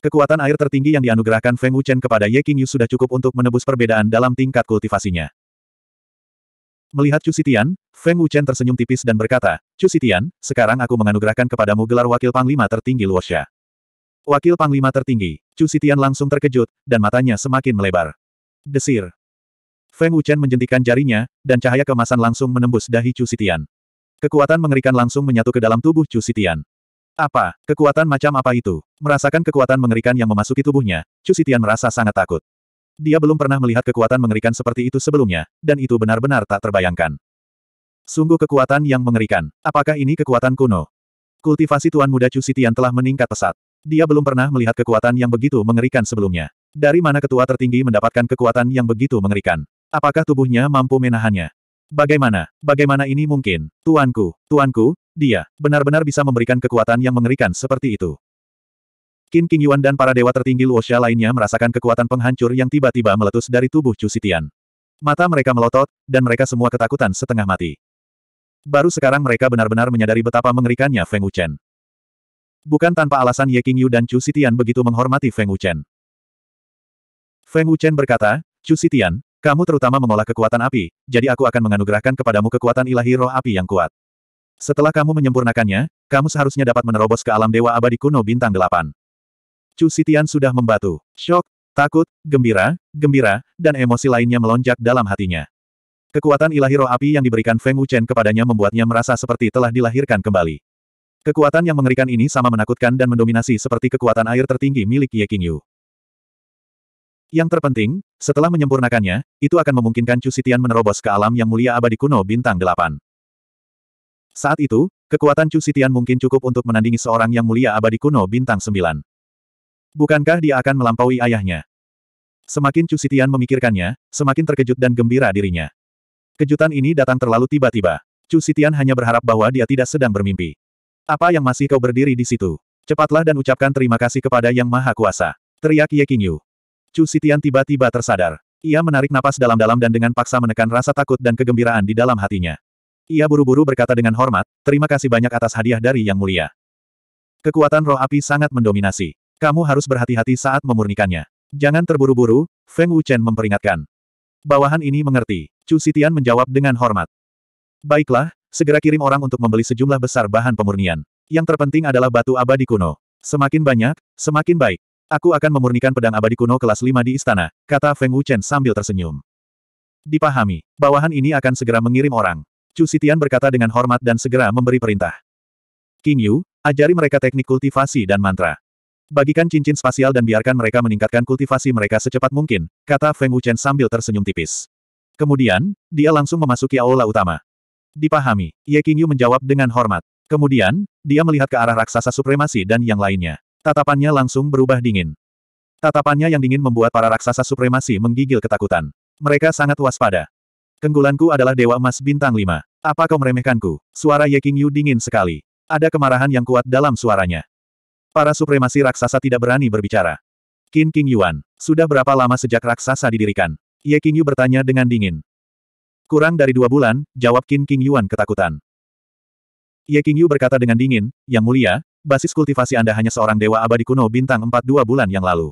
Speaker 1: Kekuatan air tertinggi yang dianugerahkan Feng Wuchen kepada Ye Qingyu sudah cukup untuk menebus perbedaan dalam tingkat kultivasinya. Melihat Chu Sitian, Feng Wuchen tersenyum tipis dan berkata, Chu Sitian, sekarang aku menganugerahkan kepadamu gelar wakil panglima tertinggi Luosha. Wakil panglima tertinggi, Chu Sitian langsung terkejut, dan matanya semakin melebar. Desir. Feng Wuchen menjentikan jarinya, dan cahaya kemasan langsung menembus dahi Chu Sitian. Kekuatan mengerikan langsung menyatu ke dalam tubuh Chu Sitian. Apa, kekuatan macam apa itu? Merasakan kekuatan mengerikan yang memasuki tubuhnya, Chu Sitian merasa sangat takut. Dia belum pernah melihat kekuatan mengerikan seperti itu sebelumnya, dan itu benar-benar tak terbayangkan. Sungguh kekuatan yang mengerikan. Apakah ini kekuatan kuno? Kultivasi Tuan Muda Chu Sitian telah meningkat pesat. Dia belum pernah melihat kekuatan yang begitu mengerikan sebelumnya. Dari mana ketua tertinggi mendapatkan kekuatan yang begitu mengerikan? Apakah tubuhnya mampu menahannya? Bagaimana? Bagaimana ini mungkin? Tuanku, tuanku, dia benar-benar bisa memberikan kekuatan yang mengerikan seperti itu. Qin King Yuan dan para dewa tertinggi Luosha lainnya merasakan kekuatan penghancur yang tiba-tiba meletus dari tubuh Chu Sitian. Mata mereka melotot, dan mereka semua ketakutan setengah mati. Baru sekarang mereka benar-benar menyadari betapa mengerikannya Feng Wuchen. Bukan tanpa alasan Ye Qingyu dan Chu Sitian begitu menghormati Feng Wuchen. Feng Wuchen berkata, Chu Sitian, kamu terutama mengolah kekuatan api, jadi aku akan menganugerahkan kepadamu kekuatan ilahi roh api yang kuat. Setelah kamu menyempurnakannya, kamu seharusnya dapat menerobos ke alam dewa abadi kuno bintang delapan. Chu Sitian sudah membatu. Shock, takut, gembira, gembira, dan emosi lainnya melonjak dalam hatinya. Kekuatan ilahi roh api yang diberikan Feng Wuchen kepadanya membuatnya merasa seperti telah dilahirkan kembali. Kekuatan yang mengerikan ini sama menakutkan dan mendominasi seperti kekuatan air tertinggi milik Ye Qingyu. Yang terpenting, setelah menyempurnakannya, itu akan memungkinkan Chu Sitian menerobos ke alam yang mulia abadi kuno bintang delapan. Saat itu, kekuatan Chu Sitian mungkin cukup untuk menandingi seorang yang mulia abadi kuno bintang sembilan. Bukankah dia akan melampaui ayahnya? Semakin Cusitian memikirkannya, semakin terkejut dan gembira dirinya. Kejutan ini datang terlalu tiba-tiba. Cusitian hanya berharap bahwa dia tidak sedang bermimpi. Apa yang masih kau berdiri di situ? Cepatlah dan ucapkan terima kasih kepada Yang Maha Kuasa. Teriak Ye Qingyu. Cusitian tiba-tiba tersadar. Ia menarik napas dalam-dalam dan dengan paksa menekan rasa takut dan kegembiraan di dalam hatinya. Ia buru-buru berkata dengan hormat, terima kasih banyak atas hadiah dari Yang Mulia. Kekuatan roh api sangat mendominasi. Kamu harus berhati-hati saat memurnikannya. Jangan terburu-buru, Feng Wuchen memperingatkan. Bawahan ini mengerti. Chu Sitian menjawab dengan hormat. Baiklah, segera kirim orang untuk membeli sejumlah besar bahan pemurnian. Yang terpenting adalah batu abadi kuno. Semakin banyak, semakin baik. Aku akan memurnikan pedang abadi kuno kelas 5 di istana, kata Feng Wuchen sambil tersenyum. Dipahami, bawahan ini akan segera mengirim orang. Chu Sitian berkata dengan hormat dan segera memberi perintah. King Yu, ajari mereka teknik kultivasi dan mantra. Bagikan cincin spasial dan biarkan mereka meningkatkan kultivasi mereka secepat mungkin, kata Feng Wuchen sambil tersenyum tipis. Kemudian, dia langsung memasuki aula utama. Dipahami, Ye Qingyu menjawab dengan hormat. Kemudian, dia melihat ke arah raksasa supremasi dan yang lainnya. Tatapannya langsung berubah dingin. Tatapannya yang dingin membuat para raksasa supremasi menggigil ketakutan. Mereka sangat waspada. Kenggulanku adalah Dewa Emas Bintang 5. Apa kau meremehkanku? Suara Ye Qingyu dingin sekali. Ada kemarahan yang kuat dalam suaranya. Para supremasi raksasa tidak berani berbicara. Qin King Yuan, sudah berapa lama sejak raksasa didirikan? Ye King Yu bertanya dengan dingin. Kurang dari dua bulan, jawab Qin King Yuan ketakutan. Ye King Yu berkata dengan dingin, Yang mulia, basis kultivasi Anda hanya seorang dewa abadi kuno bintang empat dua bulan yang lalu.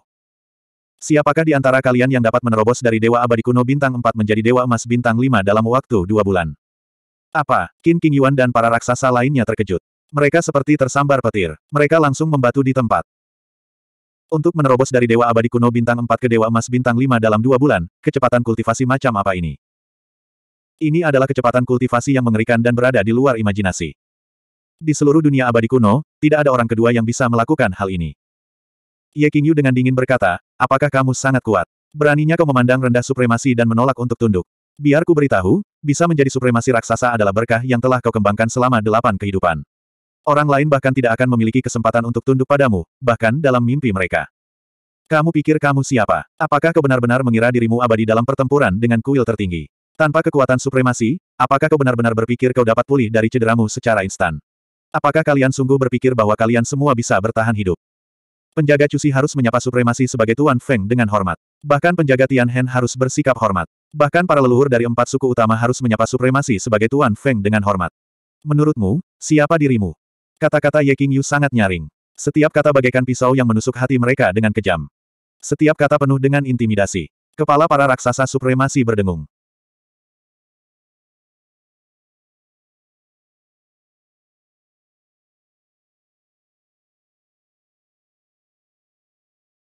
Speaker 1: Siapakah di antara kalian yang dapat menerobos dari dewa abadi kuno bintang empat menjadi dewa emas bintang lima dalam waktu dua bulan? Apa? Qin King Yuan dan para raksasa lainnya terkejut. Mereka seperti tersambar petir. Mereka langsung membatu di tempat. Untuk menerobos dari Dewa Abadi Kuno Bintang 4 ke Dewa Emas Bintang 5 dalam dua bulan, kecepatan kultivasi macam apa ini? Ini adalah kecepatan kultivasi yang mengerikan dan berada di luar imajinasi. Di seluruh dunia abadi kuno, tidak ada orang kedua yang bisa melakukan hal ini. Ye Qingyu dengan dingin berkata, apakah kamu sangat kuat? Beraninya kau memandang rendah supremasi dan menolak untuk tunduk. Biar ku beritahu, bisa menjadi supremasi raksasa adalah berkah yang telah kau kembangkan selama delapan kehidupan. Orang lain bahkan tidak akan memiliki kesempatan untuk tunduk padamu, bahkan dalam mimpi mereka. Kamu pikir kamu siapa? Apakah kau benar-benar mengira dirimu abadi dalam pertempuran dengan kuil tertinggi? Tanpa kekuatan supremasi, apakah kau benar-benar berpikir kau dapat pulih dari cederamu secara instan? Apakah kalian sungguh berpikir bahwa kalian semua bisa bertahan hidup? Penjaga Cusi harus menyapa supremasi sebagai Tuan Feng dengan hormat. Bahkan penjaga Tianhen harus bersikap hormat. Bahkan para leluhur dari empat suku utama harus menyapa supremasi sebagai Tuan Feng dengan hormat. Menurutmu, siapa dirimu? Kata-kata Ye King Yu sangat nyaring. Setiap kata bagaikan pisau yang menusuk hati mereka dengan kejam. Setiap kata penuh dengan intimidasi. Kepala para raksasa supremasi berdengung.